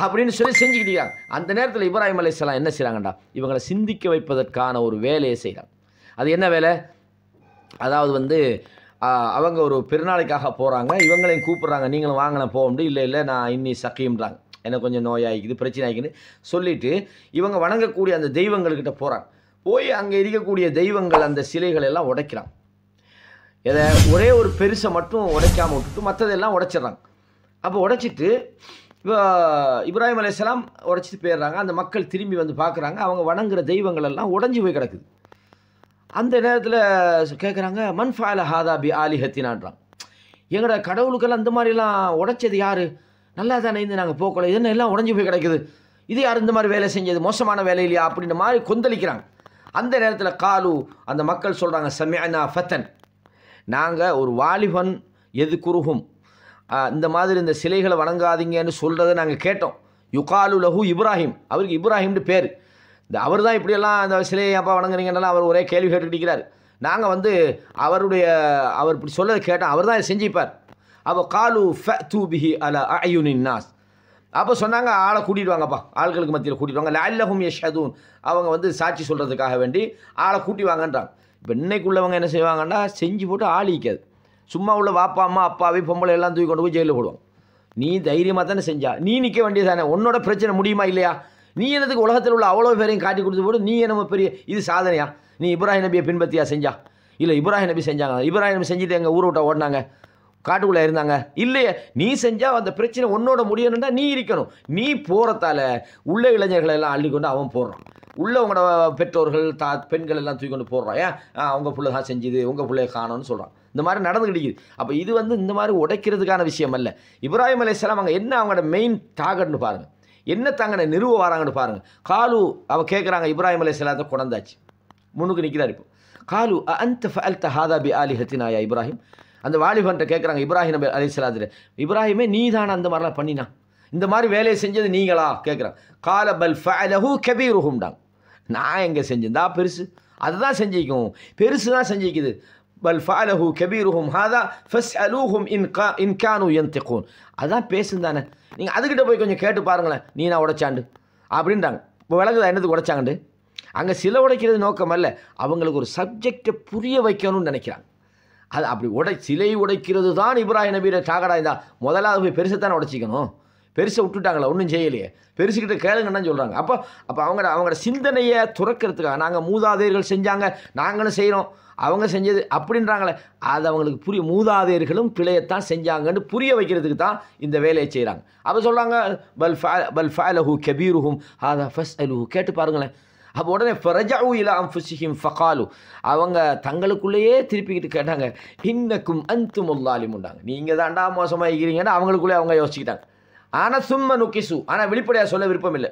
[SPEAKER 1] அப்படின்னு சொல்லி செஞ்சுக்கிட்டாங்க அந்த நேரத்தில் இப்ராஹிம் இஸ்லாம் என்ன செய்கிறாங்கடா இவங்களை சிந்திக்க வைப்பதற்கான ஒரு வேலையை செய்கிறாங்க அது என்ன வேலை அதாவது வந்து அவங்க ஒரு பெருநாளைக்காக போகிறாங்க இவங்களையும் கூப்பிட்றாங்க நீங்களும் வாங்கின போக முடியும் இல்லை இல்லை நான் இன்னி சக்கியம்ன்றாங்க எனக்கு கொஞ்சம் நோயாகிக்குது பிரச்சனை ஆகிக்குன்னு சொல்லிவிட்டு இவங்க வணங்கக்கூடிய அந்த தெய்வங்கள்கிட்ட போகிறாங்க போய் அங்கே இருக்கக்கூடிய தெய்வங்கள் அந்த சிலைகள் எல்லாம் உடைக்கிறான் இதை ஒரே ஒரு பெருசை மட்டும் உடைக்காமல் விட்டுட்டு மற்றதெல்லாம் உடைச்சிட்றாங்க அப்போ உடைச்சிட்டு இப்போ இப்ராஹிம் அலையாம் உடைச்சிட்டு போயிடுறாங்க அந்த மக்கள் திரும்பி வந்து பார்க்குறாங்க அவங்க வணங்குற தெய்வங்கள் எல்லாம் உடஞ்சி போய் கிடக்குது அந்த நேரத்தில் கேட்குறாங்க மன்ஃபாயில ஹாதாபி ஹத்தினான்றான் எங்களோட கடவுளுக்கெல்லாம் அந்த மாதிரிலாம் உடைச்சது யார் நல்லா தானே இருந்து நாங்கள் போக்கலை இதுன்னு எல்லாம் உடஞ்சி போய் கிடக்குது இது யார் இந்த மாதிரி வேலை செஞ்சது மோசமான வேலை இல்லையா அப்படின்ற மாதிரி கொந்தளிக்கிறாங்க அந்த நேரத்தில் காலு அந்த மக்கள் சொல்கிறாங்க சமியனா ஃபத்தன் நாங்கள் ஒரு வாலிபன் எது குருகும் இந்த மாதிரி இந்த சிலைகளை வணங்காதீங்கன்னு சொல்கிறத நாங்கள் கேட்டோம் யுகாலு லஹு இப்ராஹிம் அவருக்கு இப்ராஹிம்னு பேர் இந்த அவர் தான் இப்படியெல்லாம் அந்த சிலையை அப்பா வணங்குறீங்கன்னால அவர் ஒரே கேள்வி கேட்டுக்கிட்டிருக்கிறார் நாங்கள் வந்து அவருடைய அவர் இப்படி சொல்லதை கேட்டோம் அவர் தான் செஞ்சுப்பார் அவள் காலு ஃப தூபிஹி அல அயுனின் நாஸ் அப்போ சொன்னாங்க ஆளை கூட்டிடுவாங்கப்பா ஆள்களுக்கு மத்தியில் கூட்டிடுவாங்க வாங்க லால்லஹும் யஷதுன் அவங்க வந்து சாட்சி சொல்கிறதுக்காக வேண்டி ஆளை கூட்டி வாங்கன்றாங்க இப்போ இன்னைக்குள்ளவங்க என்ன செய்வாங்கன்னா செஞ்சு போட்டு ஆள் ஈக்காது சும்மா உள்ள வாப்பா அம்மா அப்பாவே பொம்பளை எல்லாம் தூக்கி கொண்டு போய் ஜெயிலில் போடுவாங்க நீ தைரியமாக தானே செஞ்சா நீ நிற்க வேண்டியது தானே உன்னோட பிரச்சனை முடியுமா இல்லையா நீ என்னதுக்கு உலகத்தில் உள்ள அவ்வளோ பேரையும் காட்டி கொடுத்து போட்டு நீ என்ன பெரிய இது சாதனையா நீ இப்ராஹிம் நபியை பின்பற்றியா செஞ்சா இல்லை இப்ராஹிம் நபி செஞ்சாங்க இப்ராஹிம் நபி செஞ்சுட்டு எங்கள் ஊரை விட்டா ஓடினாங்க காட்டுக்குள்ளே இருந்தாங்க இல்லையே நீ செஞ்சால் அந்த பிரச்சனை உன்னோட முடியணும்னா நீ இருக்கணும் நீ போகிறதால உள்ள இளைஞர்களை எல்லாம் அள்ளிக்கொண்டு அவன் போடுறான் உள்ளவங்களோட பெற்றோர்கள் தா பெண்கள் எல்லாம் தூக்கி கொண்டு போடுறான் ஏன் அவங்க பிள்ளை தான் செஞ்சுது உங்கள் பிள்ளைய காணோன்னு சொல்கிறான் இந்த மாதிரி கிடைக்குது அப்போ இது வந்து இந்த மாதிரி உடைக்கிறதுக்கான விஷயம் அல்ல இப்ராஹிம் இஸ்லாம் அங்கே என்ன அவங்களோட மெயின் டார்கெட்னு பாருங்கள் என்ன தாங்கனை நிறுவ வராங்கன்னு பாருங்கள் காலு அவ கேட்குறாங்க இப்ராஹிம் அலையாத்தை குழந்தாச்சு முன்னுக்கு நிற்கிறார் இப்போ காலு அந்த ஹாதா ஹத்தின் ஆயா இப்ராஹிம் அந்த வாலிபன்ட்ட கேட்குறாங்க இப்ராஹிம் நபி அலிஸ்லாத்துல இப்ராஹிமே நீ தானே அந்த மாதிரிலாம் பண்ணினா இந்த மாதிரி வேலையை செஞ்சது நீங்களா கேட்குறான் கால பல் ஃபேலஹு கபீருஹும்டாங்க நான் எங்கே செஞ்சிருந்தா பெருசு அதுதான் செஞ்சிக்கும் பெருசு தான் செஞ்சிக்குது பல் ஃபாலஹு கபீருஹும் ஹாதா ஃபஸ் அலூஹும் இன் கா இன் கானு என் பேசுந்தானே நீங்கள் அதுக்கிட்ட போய் கொஞ்சம் கேட்டு பாருங்களேன் நீ நான் உடைச்சாண்டு அப்படின்றாங்க இப்போ தான் என்னது உடைச்சாங்கண்டு அங்கே சில உடைக்கிறது நோக்கம் அல்ல அவங்களுக்கு ஒரு சப்ஜெக்டை புரிய வைக்கணும்னு நினைக்கிறாங்க அது அப்படி உடை சிலை உடைக்கிறது தான் இப்ராஹிம் நபீரை சாகடாக இருந்தால் முதலாவது போய் பெருசை தானே உடைச்சிக்கணும் பெருசை விட்டுட்டாங்களா ஒன்றும் செய்யலையே பெருசுக்கிட்ட கேளுங்கன்னு சொல்கிறாங்க அப்போ அப்போ அவங்க அவங்களோட சிந்தனையை துறக்கிறதுக்காக நாங்கள் மூதாதையர்கள் செஞ்சாங்க நாங்களும் செய்கிறோம் அவங்க செஞ்சது அப்படின்றாங்களே அது அவங்களுக்கு புரிய மூதாதையர்களும் பிழையத்தான் செஞ்சாங்கன்னு புரிய வைக்கிறதுக்கு தான் இந்த வேலையை செய்கிறாங்க அப்போ சொல்கிறாங்க பல் ஃபா பல் ஃபேலஹூ கபீருஹும் ஹாதா ஃபஸ் அலுஹூ கேட்டு பாருங்களேன் அப்போ உடனே ஃபரஜாவு இலா அம்புசிஹிம் ஃபகாலு அவங்க தங்களுக்குள்ளேயே திருப்பிக்கிட்டு கேட்டாங்க இன்னக்கும் அந்து முல்லாலிமுண்டாங்க நீங்கள் தாண்டா மோசமாக இருக்கிறீங்கன்னு அவங்களுக்குள்ளே அவங்க யோசிச்சுக்கிட்டாங்க ஆனால் சும்மா நுக்கிசு ஆனால் வெளிப்படையாக சொல்ல விருப்பம் இல்லை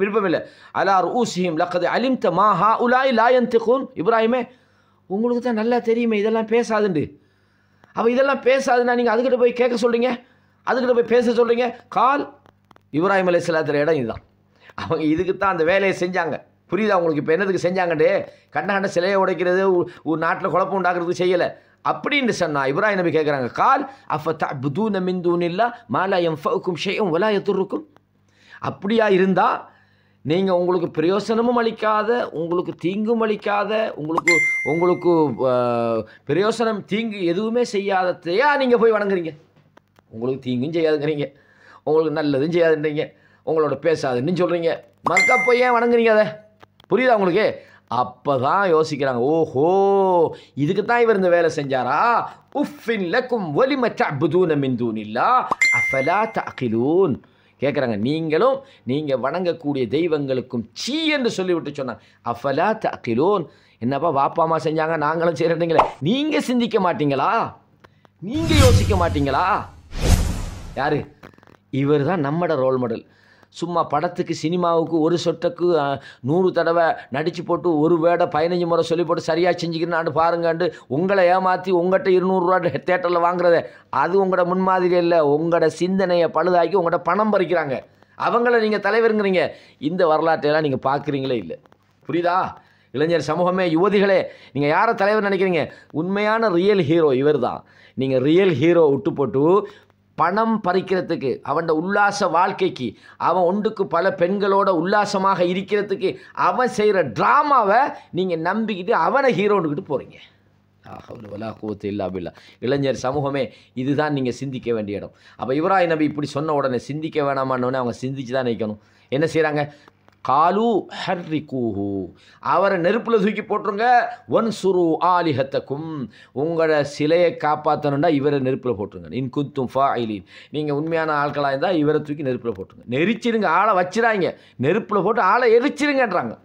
[SPEAKER 1] விருப்பம் இல்லை அலா ரூசிஹிம் லக்கது அலிம்த மா ஹா உலாய் லாயன் கூன் இப்ராஹிமே உங்களுக்கு தான் நல்லா தெரியுமே இதெல்லாம் பேசாதுண்டு அப்போ இதெல்லாம் பேசாதுன்னா நீங்கள் அதுக்கிட்ட போய் கேட்க சொல்கிறீங்க அதுக்கிட்ட போய் பேச சொல்கிறீங்க கால் இப்ராஹிம் அலி இடம் இதுதான் அவங்க இதுக்கு தான் அந்த வேலையை செஞ்சாங்க புரியுதா அவங்களுக்கு இப்போ என்னதுக்கு செஞ்சாங்கண்டே கண்ண கண்ட சிலையை உடைக்கிறது ஒரு நாட்டில் குழப்பம் உண்டாக்குறது செய்யலை அப்படின்னு சொன்னால் இப்ராஹிம் நபி கேட்குறாங்க கால் அஃபத்தா புதூன மிந்தூன் இல்லா மாலா எம் ஃபவுக்கும் ஷேயும் ஒலா எத்துருக்கும் அப்படியா இருந்தால் நீங்கள் உங்களுக்கு பிரயோசனமும் அளிக்காத உங்களுக்கு தீங்கும் அளிக்காத உங்களுக்கு உங்களுக்கு பிரயோசனம் தீங்கு எதுவுமே செய்யாததையா நீங்கள் போய் வணங்குறீங்க உங்களுக்கு தீங்கும் செய்யாதுங்கிறீங்க உங்களுக்கு நல்லதும் செய்யாதுன்றீங்க உங்களோட பேசாதுன்னு சொல்கிறீங்க மறுக்கா போய் ஏன் வணங்குறீங்க அதை புரியுதா உங்களுக்கு அப்போ தான் யோசிக்கிறாங்க ஓஹோ இதுக்கு தான் இவர் இந்த வேலை செஞ்சாரா உஃபின் லக்கும் ஒலிமற்ற அபுதூன மிந்தூன் இல்லா அஃபலா தாக்கிலூன் கேட்குறாங்க நீங்களும் நீங்கள் வணங்கக்கூடிய தெய்வங்களுக்கும் சீ என்று சொல்லிவிட்டு சொன்னாங்க அஃபலா தாக்கிலோன் என்னப்பா வாப்பா அம்மா செஞ்சாங்க நாங்களும் செய்கிறீங்களே நீங்கள் சிந்திக்க மாட்டீங்களா நீங்கள் யோசிக்க மாட்டீங்களா யார் இவர் தான் நம்மட ரோல் மாடல் சும்மா படத்துக்கு சினிமாவுக்கு ஒரு சொட்டுக்கு நூறு தடவை நடித்து போட்டு ஒரு வேடை பதினஞ்சு முறை சொல்லி போட்டு சரியாக செஞ்சுக்கிறேன்னு பாருங்கண்டு உங்களை ஏமாற்றி உங்கள்கிட்ட இருநூறுவா தேட்டரில் வாங்குறத அது உங்களோட முன்மாதிரி இல்லை உங்களோட சிந்தனையை பழுதாக்கி உங்களோட பணம் பறிக்கிறாங்க அவங்கள நீங்கள் தலைவருங்கிறீங்க இந்த வரலாற்றையெல்லாம் நீங்கள் பார்க்குறீங்களே இல்லை புரியுதா இளைஞர் சமூகமே யுவதிகளே நீங்கள் யாரை தலைவர் நினைக்கிறீங்க உண்மையான ரியல் ஹீரோ இவர் தான் நீங்கள் ரியல் ஹீரோ விட்டு போட்டு பணம் பறிக்கிறதுக்கு அவன் உல்லாச வாழ்க்கைக்கு அவன் ஒன்றுக்கு பல பெண்களோட உல்லாசமாக இருக்கிறதுக்கு அவன் செய்கிற ட்ராமாவை நீங்கள் நம்பிக்கிட்டு அவனை ஹீரோனுக்கிட்டு போகிறீங்க ஆகவலா இல்லாபில்லா இளைஞர் சமூகமே இதுதான் நீங்கள் சிந்திக்க வேண்டிய இடம் அப்போ இவராய் நபி இப்படி சொன்ன உடனே சிந்திக்க வேணாமான்னு அவங்க சிந்திச்சு தான் நிற்கணும் என்ன செய்கிறாங்க காலு ஹர்ரி கூஹு அவரை நெருப்பில் தூக்கி போட்டுருங்க ஒன் சுரு ஆலிஹத்தக்கும் உங்களை சிலையை காப்பாற்றணுண்டா இவரை நெருப்பில் போட்டுருங்க இன் குத்தும் ஃபா ஐலின் நீங்கள் உண்மையான ஆட்களாக இருந்தால் இவரை தூக்கி நெருப்பில் போட்டுருங்க நெரிச்சிருங்க ஆளை வச்சிடாங்க நெருப்பில் போட்டு ஆளை எரிச்சிருங்கன்றாங்க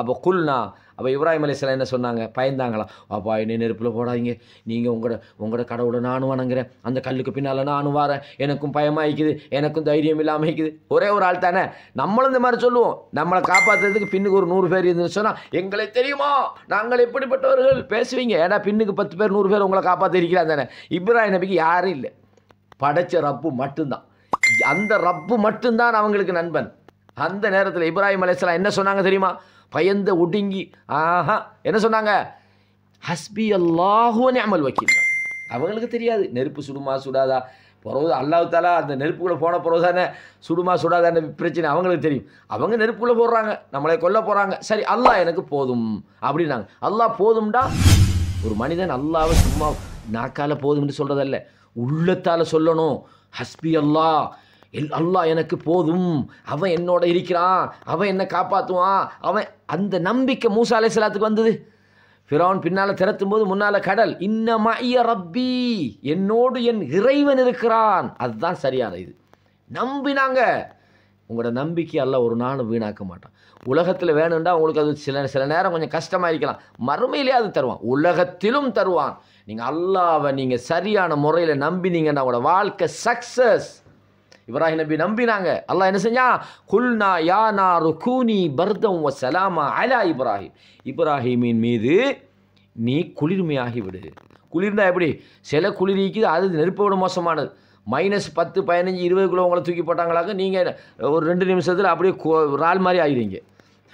[SPEAKER 1] அப்போ குல்னா அப்போ இப்ராஹிம் அலிஸ்லாம் என்ன சொன்னாங்க பயந்தாங்களாம் அப்பா என்ன நெருப்பில் போடாதீங்க நீங்கள் உங்களோட உங்களோட கடவுளை நானும் வணங்குறேன் அந்த கல்லுக்கு பின்னால் நானும் வரேன் எனக்கும் பயமாயிக்குது எனக்கும் தைரியம் இல்லாமல் இருக்குது ஒரே ஒரு ஆள் தானே நம்மளும் இந்த மாதிரி சொல்லுவோம் நம்மளை காப்பாற்றுறதுக்கு பின்னுக்கு ஒரு நூறு பேர் இருந்துன்னு சொன்னால் எங்களை தெரியுமா நாங்கள் எப்படிப்பட்டவர்கள் பேசுவீங்க ஏன்னா பின்னுக்கு பத்து பேர் நூறு பேர் உங்களை காப்பாற்றிருக்கிறாங்க தானே இப்ராஹிம் நபிக்கு யாரும் இல்லை படைச்ச ரப்பு மட்டும்தான் அந்த ரப்பு மட்டும்தான் அவங்களுக்கு நண்பன் அந்த நேரத்தில் இப்ராஹிம் அலையாம் என்ன சொன்னாங்க தெரியுமா பயந்த ஒடுங்கி ஆஹா என்ன சொன்னாங்க ஹஸ்பி அல்லாஹுவனே அமல் வக்கீல் அவங்களுக்கு தெரியாது நெருப்பு சுடுமா சுடாதா பிறகு அல்லாஹ் தாலா அந்த நெருப்புக்குள்ளே போன பிறகு தானே சுடுமா சுடாதான பிரச்சனை அவங்களுக்கு தெரியும் அவங்க நெருப்புக்குள்ளே போடுறாங்க நம்மளை கொல்ல போகிறாங்க சரி அல்லாஹ் எனக்கு போதும் அப்படின்னாங்க அல்லாஹ் போதும்டா ஒரு மனிதன் அல்லாவை சும்மா நாக்கால் போதும்னு சொல்கிறதல்ல உள்ளத்தால் சொல்லணும் ஹஸ்பி அல்லா எல் அல்லாஹ் எனக்கு போதும் அவன் என்னோட இருக்கிறான் அவன் என்னை காப்பாற்றுவான் அவன் அந்த நம்பிக்கை மூசா சிலத்துக்கு வந்தது ஃபிரௌன் பின்னால் திறத்தும் போது முன்னால் கடல் இன்ன ஐய ரப்பி என்னோடு என் இறைவன் இருக்கிறான் அதுதான் சரியான இது நம்பினாங்க உங்களோட நம்பிக்கை அல்ல ஒரு நாளும் வீணாக்க மாட்டான் உலகத்தில் வேணும்டா உங்களுக்கு அது சில சில நேரம் கொஞ்சம் கஷ்டமாக இருக்கலாம் மறுமையிலே அது தருவான் உலகத்திலும் தருவான் நீங்கள் அல்லாவை நீங்கள் சரியான முறையில் நம்பினீங்கன்னா உங்களோட வாழ்க்கை சக்ஸஸ் இப்ராஹிம் நபி நம்பினாங்க அல்லாஹ் என்ன செஞ்சான் குல்னா யா நா ருகூனி பர்தம் வ சலாமா அலா இப்ராஹிம் இப்ராஹிமின் மீது நீ குளிர்மையாகி விடு குளிர்ந்தா எப்படி சில குளிரிக்குது அது நெருப்ப விட மோசமானது மைனஸ் பத்து பதினஞ்சு இருபது கிலோ உங்களை தூக்கி போட்டாங்களாக்க நீங்கள் ஒரு ரெண்டு நிமிஷத்தில் அப்படியே ரால் மாதிரி ஆகிடுங்க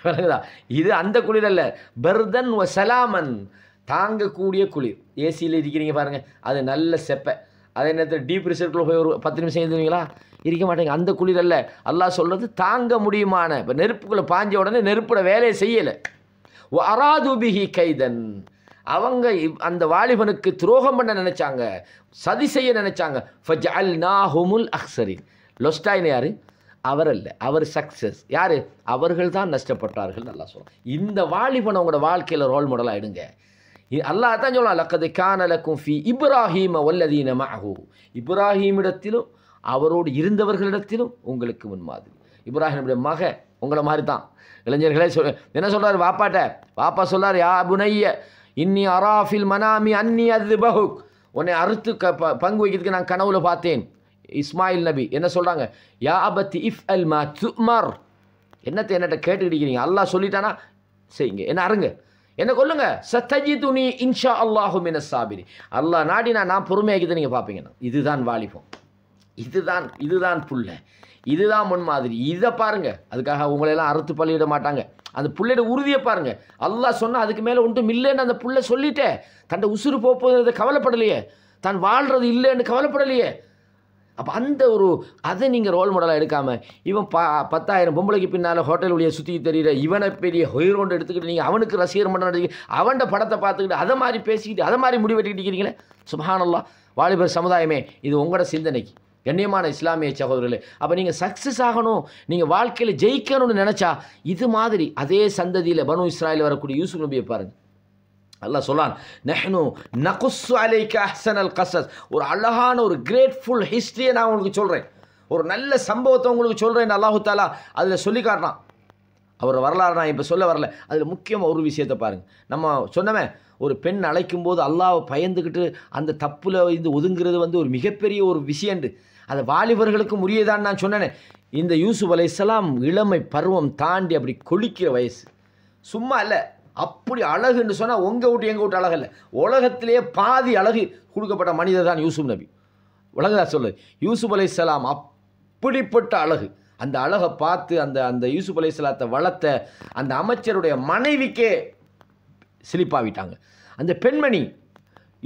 [SPEAKER 1] விளங்குதா இது அந்த குளிர் அல்ல பெர்தன் ஒ சலாமன் தாங்கக்கூடிய குளிர் ஏசியில் இருக்கிறீங்க பாருங்கள் அது நல்ல செப்பை அதே நேரத்தில் டீப் ரிசர்ட்டில் போய் ஒரு பத்து நிமிஷம் எழுதுவீங்களா இருக்க மாட்டேங்க அந்த குளிர் அல்ல அல்லாஹ் சொல்கிறது தாங்க முடியுமான இப்போ நெருப்புக்குள்ளே பாஞ்ச உடனே நெருப்பில் வேலையை செய்யலை அராதுபிகி கைதன் அவங்க அந்த வாலிபனுக்கு துரோகம் பண்ண நினச்சாங்க சதி செய்ய நினச்சாங்க ஃபஜ் அல் நாஹுமுல் அக்சரின் லொஸ்டாயின் யார் அவர் அல்ல அவர் சக்ஸஸ் யார் அவர்கள் தான் நஷ்டப்பட்டார்கள் நல்லா சொல்லுவோம் இந்த வாலிபன் அவங்களோட வாழ்க்கையில் ரோல் மாடல் ஆகிடுங்க அல்லாஹ் தான் சொல்லலாம் லக்கது கானலக்கும் ஃபி இப்ராஹீம வல்லதீன மஹூ இப்ராஹீமிடத்திலும் அவரோடு இருந்தவர்களிடத்திலும் உங்களுக்கு முன்மாதிரி இப்ராஹிமுடைய மக உங்களை மாதிரி தான் இளைஞர்களே சொல் என்ன சொல்கிறார் வாப்பாட்ட வாப்பா சொல்கிறார் யா புனைய இன்னி அராஃபில் மனாமி அன்னி அது பஹுக் உன்னை அறுத்து க ப பங்கு வைக்கிறதுக்கு நான் கனவுல பார்த்தேன் இஸ்மாயில் நபி என்ன சொல்கிறாங்க யா அபத்தி இஃப் அல் மா துமர் என்னத்தை என்னட்ட கேட்டுக்கிட்டு இருக்கிறீங்க அல்லாஹ் சொல்லிட்டானா செய்யுங்க என்ன அருங்க என்ன கொல்லுங்க சத்தஜி துணி இன்ஷா அல்லாஹும் சாபிரி அல்லாஹ் நாடினா நான் பொறுமையாக்கிது நீங்கள் பார்ப்பீங்கன்னா இதுதான் வாலிபம் இதுதான் இதுதான் புள்ள இதுதான் முன் மாதிரி இதை பாருங்கள் அதுக்காக உங்களையெல்லாம் அறுத்து பள்ளியிட மாட்டாங்க அந்த பிள்ளையோட உறுதியை பாருங்கள் அல்லாஹ் சொன்னால் அதுக்கு மேலே ஒன்றும் இல்லைன்னு அந்த புள்ள சொல்லிட்டே தன்னை உசுறு போகிறது கவலைப்படலையே தான் வாழ்கிறது இல்லைன்னு கவலைப்படலையே அப்போ அந்த ஒரு அதை நீங்கள் ரோல் மாடலாக எடுக்காமல் இவன் பா பத்தாயிரம் பொம்பளைக்கு பின்னால் ஹோட்டல் வழியை சுற்றி தெரியிற இவனை பெரிய ஹீரோண்டு எடுத்துக்கிட்டு நீங்கள் அவனுக்கு ரசிகர் மன்றம் நடத்திக்கிட்டு அவன் படத்தை பார்த்துக்கிட்டு அதை மாதிரி பேசிக்கிட்டு அதை மாதிரி முடிவெட்டுக்கிட்டு இருக்கிறீங்களே சுபஹானல்லா வாலிபர் சமுதாயமே இது உங்களோட சிந்தனைக்கு கண்ணியமான இஸ்லாமிய சகோதரர்களே அப்போ நீங்கள் சக்ஸஸ் ஆகணும் நீங்கள் வாழ்க்கையில் ஜெயிக்கணும்னு நினச்சா இது மாதிரி அதே சந்ததியில் பனு இஸ்ராயில் வரக்கூடிய யூசுப் நபியை பாருங்கள் அல்லாஹ் சொல்லான் நெஹ்னு நகுசு அலைக்கு அஹ்சன் அல் கசஸ் ஒரு அழகான ஒரு கிரேட்ஃபுல் ஹிஸ்ட்ரியை நான் உங்களுக்கு சொல்கிறேன் ஒரு நல்ல சம்பவத்தை உங்களுக்கு சொல்கிறேன் அல்லாஹு தாலா அதில் சொல்லி காட்டினான் அவர் வரலாறு நான் இப்போ சொல்ல வரல அதில் முக்கியமாக ஒரு விஷயத்தை பாருங்கள் நம்ம சொன்னமே ஒரு பெண் அழைக்கும் போது அல்லாவை பயந்துக்கிட்டு அந்த தப்பில் இருந்து ஒதுங்கிறது வந்து ஒரு மிகப்பெரிய ஒரு விஷயண்டு அது வாலிபர்களுக்கும் உரியதான்னு நான் சொன்னேன் இந்த யூசுப் அலைசலாம் இளமை பருவம் தாண்டி அப்படி கொளிக்கிற வயசு சும்மா இல்லை அப்படி அழகுன்னு சொன்னால் உங்கள் வீட்டு எங்கள் வீட்டு அழகு இல்லை உலகத்திலேயே பாதி அழகு கொடுக்கப்பட்ட மனிதர் தான் யூசுப் நபி உலகதா சொல்லு யூசுப் அலை சலாம் அப்படிப்பட்ட அழகு அந்த அழகை பார்த்து அந்த அந்த யூசுப் அலை சலாத்தை வளர்த்த அந்த அமைச்சருடைய மனைவிக்கே சிலிப்பாவிட்டாங்க அந்த பெண்மணி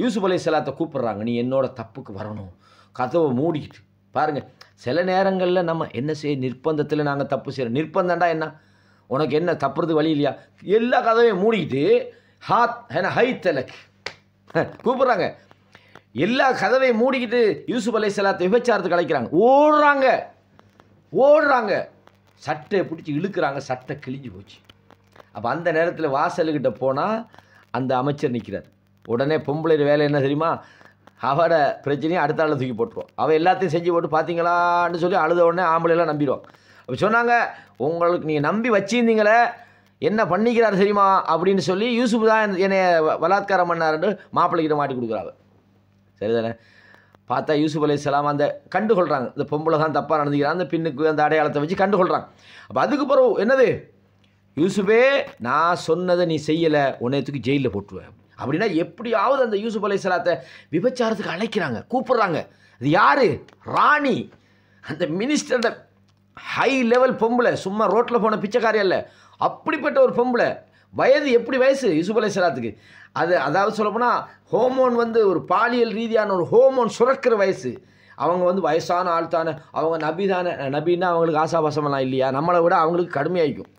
[SPEAKER 1] யூசுப் அலை சலாத்தை கூப்பிட்றாங்க நீ என்னோட தப்புக்கு வரணும் கதவை மூடிக்கிட்டு பாருங்கள் சில நேரங்களில் நம்ம என்ன செய்ய நிர்பந்தத்தில் நாங்கள் தப்பு செய்கிறோம் நிர்பந்தம்டா என்ன உனக்கு என்ன தப்புறது வழி இல்லையா எல்லா கதவையும் மூடிக்கிட்டு ஹாத் ஏன்னா ஹை தலக் கூப்பிட்றாங்க எல்லா கதவையும் மூடிக்கிட்டு யூசுப் அலை சலாத்தை விபச்சாரத்துக்கு அழைக்கிறாங்க ஓடுறாங்க ஓடுறாங்க சட்டை பிடிச்சி இழுக்கிறாங்க சட்டை கிழிஞ்சு போச்சு அப்போ அந்த நேரத்தில் வாசலுக்கிட்ட போனால் அந்த அமைச்சர் நிற்கிறார் உடனே பொம்பளை வேலை என்ன தெரியுமா அவட பிரச்சனையும் அடுத்த ஆளை தூக்கி போட்டுருவோம் அவள் எல்லாத்தையும் செஞ்சு போட்டு பார்த்தீங்களான்னு சொல்லி அழுத உடனே ஆம்பளைலாம் நம்பிடுவான் அப்படி சொன்னாங்க உங்களுக்கு நீங்கள் நம்பி வச்சிருந்தீங்களே என்ன பண்ணிக்கிறார் தெரியுமா அப்படின்னு சொல்லி யூசுப் தான் என்னை பலாத்காரம் பண்ணாருன்னு மாப்பிள்ளைகிட்ட மாட்டி கொடுக்குறாரு சரிதானே பார்த்தா யூசுப் அலி இஸ்லாம் அந்த கண்டுகொள்கிறாங்க இந்த பொம்பளை தான் தப்பாக நடந்துக்கிறான் அந்த பின்னுக்கு அந்த அடையாளத்தை வச்சு கண்டுகொள்கிறாங்க அப்போ அதுக்கு பிறகு என்னது யூசுஃபே நான் சொன்னதை நீ செய்யலை உன்னையத்துக்கு ஜெயிலில் போட்டுருவேன் அப்படின்னா எப்படியாவது அந்த யூசுப் அலி இஸ்லாத்தை விபச்சாரத்துக்கு அழைக்கிறாங்க கூப்பிட்றாங்க அது யார் ராணி அந்த மினிஸ்டர்கிட்ட ஹை லெவல் பொம்பளை சும்மா ரோட்டில் போன பிச்சைக்காரி அல்ல அப்படிப்பட்ட ஒரு பொம்பளை வயது எப்படி வயசு யூசுப் அலை சலாத்துக்கு அது அதாவது சொல்லப்போனால் ஹோமோன் வந்து ஒரு பாலியல் ரீதியான ஒரு ஹோமோன் சுரக்கிற வயசு அவங்க வந்து வயசான ஆழ்த்தான அவங்க நபிதான நபின்னா அவங்களுக்கு ஆசாபாசமெல்லாம் இல்லையா நம்மளை விட அவங்களுக்கு கடுமையாகிக்கும்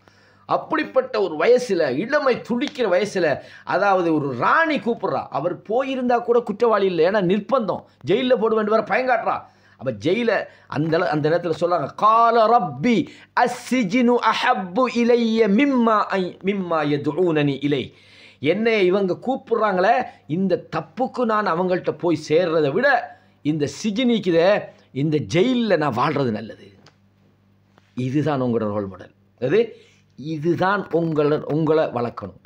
[SPEAKER 1] அப்படிப்பட்ட ஒரு வயசில் இளமை துடிக்கிற வயசில் அதாவது ஒரு ராணி கூப்பிட்றா அவர் போயிருந்தால் கூட குற்றவாளி இல்லை ஏன்னா நிர்பந்தம் ஜெயிலில் போடுவேன் வேறு பயங்காட்டுறா அப்போ ஜெயில அந்த அந்த நேரத்தில் சொல்கிறாங்க கால ரப்பி அசிஜினு அஹப்பு இலைய மிம்மா ஐ மிம்மா எதுனி இலை என்னை இவங்க கூப்பிட்றாங்களே இந்த தப்புக்கு நான் அவங்கள்ட்ட போய் சேர்றதை விட இந்த சிஜினிக்குத இந்த ஜெயிலில் நான் வாழ்கிறது நல்லது இதுதான் உங்களோட ரோல் மாடல் அது இதுதான் உங்களை உங்களை வளர்க்கணும்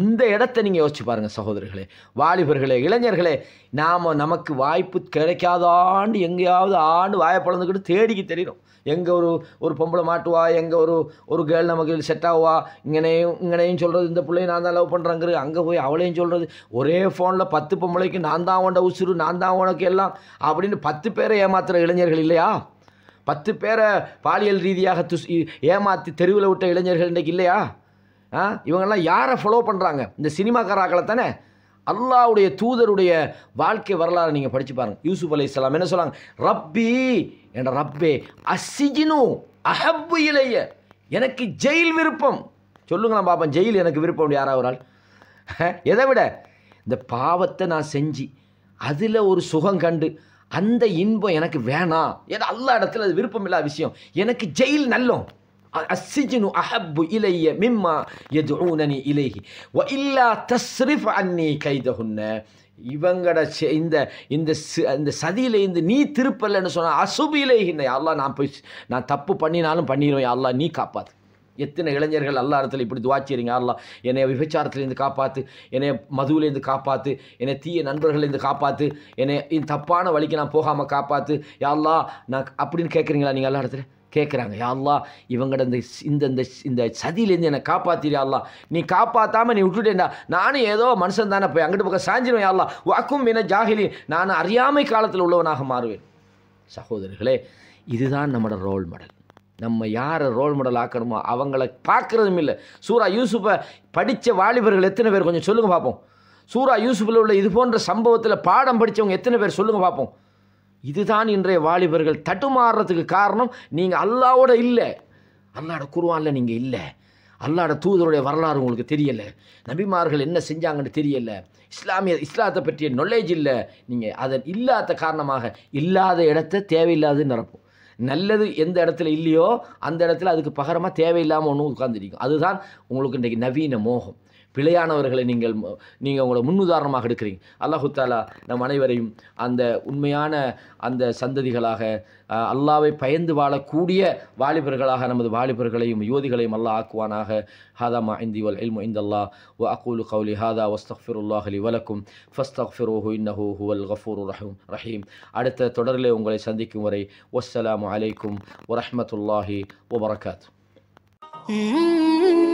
[SPEAKER 1] இந்த இடத்தை நீங்கள் யோசிச்சு பாருங்கள் சகோதரர்களே வாலிபர்களே இளைஞர்களே நாம் நமக்கு வாய்ப்பு கிடைக்காத ஆண்டு எங்கேயாவது ஆண்டு வாயை பழந்துக்கிட்டு தேடிக்கு தெரியணும் எங்கே ஒரு ஒரு பொம்பளை மாட்டுவா எங்கே ஒரு ஒரு கேர்ள் நமக்கு செட் ஆகுவா இங்கனையும் இங்கனையும் சொல்கிறது இந்த பிள்ளையும் நான் தான் லவ் பண்ணுறேங்கிறது அங்கே போய் அவளையும் சொல்கிறது ஒரே ஃபோனில் பத்து பொம்பளைக்கு நான் தான் உண்ட உசுறு நான் தான் உனக்கு எல்லாம் அப்படின்னு பத்து பேரை ஏமாத்துகிற இளைஞர்கள் இல்லையா பத்து பேரை பாலியல் ரீதியாக துஸ் ஏமாற்றி தெருவில் விட்ட இளைஞர்கள் இன்றைக்கு இல்லையா இவங்கெல்லாம் யாரை ஃபாலோ பண்ணுறாங்க இந்த சினிமாக்காராக்களை தானே அல்லாவுடைய தூதருடைய வாழ்க்கை வரலாறு நீங்கள் படித்து பாருங்கள் யூசுப் அலி இஸ்லாம் என்ன சொல்கிறாங்க ரப்பி என்ற ரப்பே அசிஜினு அஹப்பு இலைய எனக்கு ஜெயில் விருப்பம் சொல்லுங்களேன் பாப்பேன் ஜெயில் எனக்கு விருப்பம் யாராவது ஒரு ஆள் எதை விட இந்த பாவத்தை நான் செஞ்சு அதில் ஒரு சுகம் கண்டு அந்த இன்பம் எனக்கு வேணாம் ஏன்னா எல்லா இடத்துல அது விருப்பம் இல்லாத விஷயம் எனக்கு ஜெயில் நல்லோம் அஸ்ஸிஜினு அஹப்பு இலைய மிம்மா எது ஊனனி இலைகி வ இல்லா தஸ்ரிஃப் அன்னி கைதகுன்ன இவங்கட இந்த இந்த இந்த சதியில் இருந்து நீ திருப்பலன்னு சொன்னால் அசுபிலே அல்லா நான் போய் நான் தப்பு பண்ணினாலும் பண்ணிடுவேன் அல்லா நீ காப்பாத்து எத்தனை இளைஞர்கள் அல்லா இடத்துல இப்படி துவாச்சிறீங்க அல்லா என்னை விபச்சாரத்துலேருந்து காப்பாற்று என்னை மதுவிலேருந்து காப்பாற்று என்னை தீய நண்பர்கள்லேருந்து காப்பாற்று என்னை தப்பான வழிக்கு நான் போகாமல் காப்பாற்று யாழ்லா நான் அப்படின்னு கேட்குறீங்களா நீங்கள் எல்லா இடத்துல கேட்குறாங்க யாருலாம் இவங்கட இந்த இந்த இந்த இந்த சதியிலேருந்து என்னை காப்பாத்திரு யாழ்லா நீ காப்பாற்றாமல் நீ விட்டுட்டேன்டா நானும் ஏதோ மனுஷன் தானே போய் அங்கிட்டு பக்கம் சாஞ்சிடும் யாழ்லா வாக்கும் என ஜாகிலி நான் அறியாமை காலத்தில் உள்ளவனாக மாறுவேன் சகோதரர்களே இதுதான் நம்மளோட ரோல் மாடல் நம்ம யாரை ரோல் மாடல் ஆக்கணுமோ அவங்கள பார்க்குறதும் இல்லை சூரா யூசுஃபை படித்த வாலிபர்கள் எத்தனை பேர் கொஞ்சம் சொல்லுங்கள் பார்ப்போம் சூரா யூசுஃபில் உள்ள இது போன்ற சம்பவத்தில் பாடம் படித்தவங்க எத்தனை பேர் சொல்லுங்கள் பார்ப்போம் இதுதான் இன்றைய வாலிபர்கள் தட்டுமாறுறதுக்கு காரணம் நீங்கள் அல்லாவோட இல்லை அல்லாட குருவானில் நீங்கள் இல்லை அல்லாட தூதருடைய வரலாறு உங்களுக்கு தெரியலை நபிமார்கள் என்ன செஞ்சாங்கன்னு தெரியலை இஸ்லாமிய இஸ்லாத்தை பற்றிய நாலேஜ் இல்லை நீங்கள் அதன் இல்லாத காரணமாக இல்லாத இடத்த தேவையில்லாதுன்னு நிரப்போம் நல்லது எந்த இடத்துல இல்லையோ அந்த இடத்துல அதுக்கு பகரமாக தேவையில்லாமல் ஒன்று உட்காந்துருக்கும் அதுதான் உங்களுக்கு இன்றைக்கு நவீன மோகம் பிழையானவர்களை நீங்கள் நீங்கள் உங்களை முன்னுதாரணமாக எடுக்கிறீங்க அல்லாஹு தாலா நம் அனைவரையும் அந்த உண்மையான அந்த சந்ததிகளாக அல்லாவை பயந்து வாழக்கூடிய வாலிபர்களாக நமது வாலிபர்களையும் யோதிகளையும் அல்லாஹ் ஆக்குவானாக ஹாதா மா இந்தி வல் இல்மு இந்த அல்லா வ அகூலு கவுலி ஹாதா வஸ்தஃபிருல்லாஹ் அலி வலக்கும் ஃபஸ்தஃபிரோஹு இன்னஹூ ஹுவல் கஃபூர் ரஹூம் ரஹீம் அடுத்த தொடரிலே உங்களை சந்திக்கும் வரை வஸ்ஸலாமு அலைக்கும் வரமத்துல்லாஹி வபரகாத் Mm-hmm.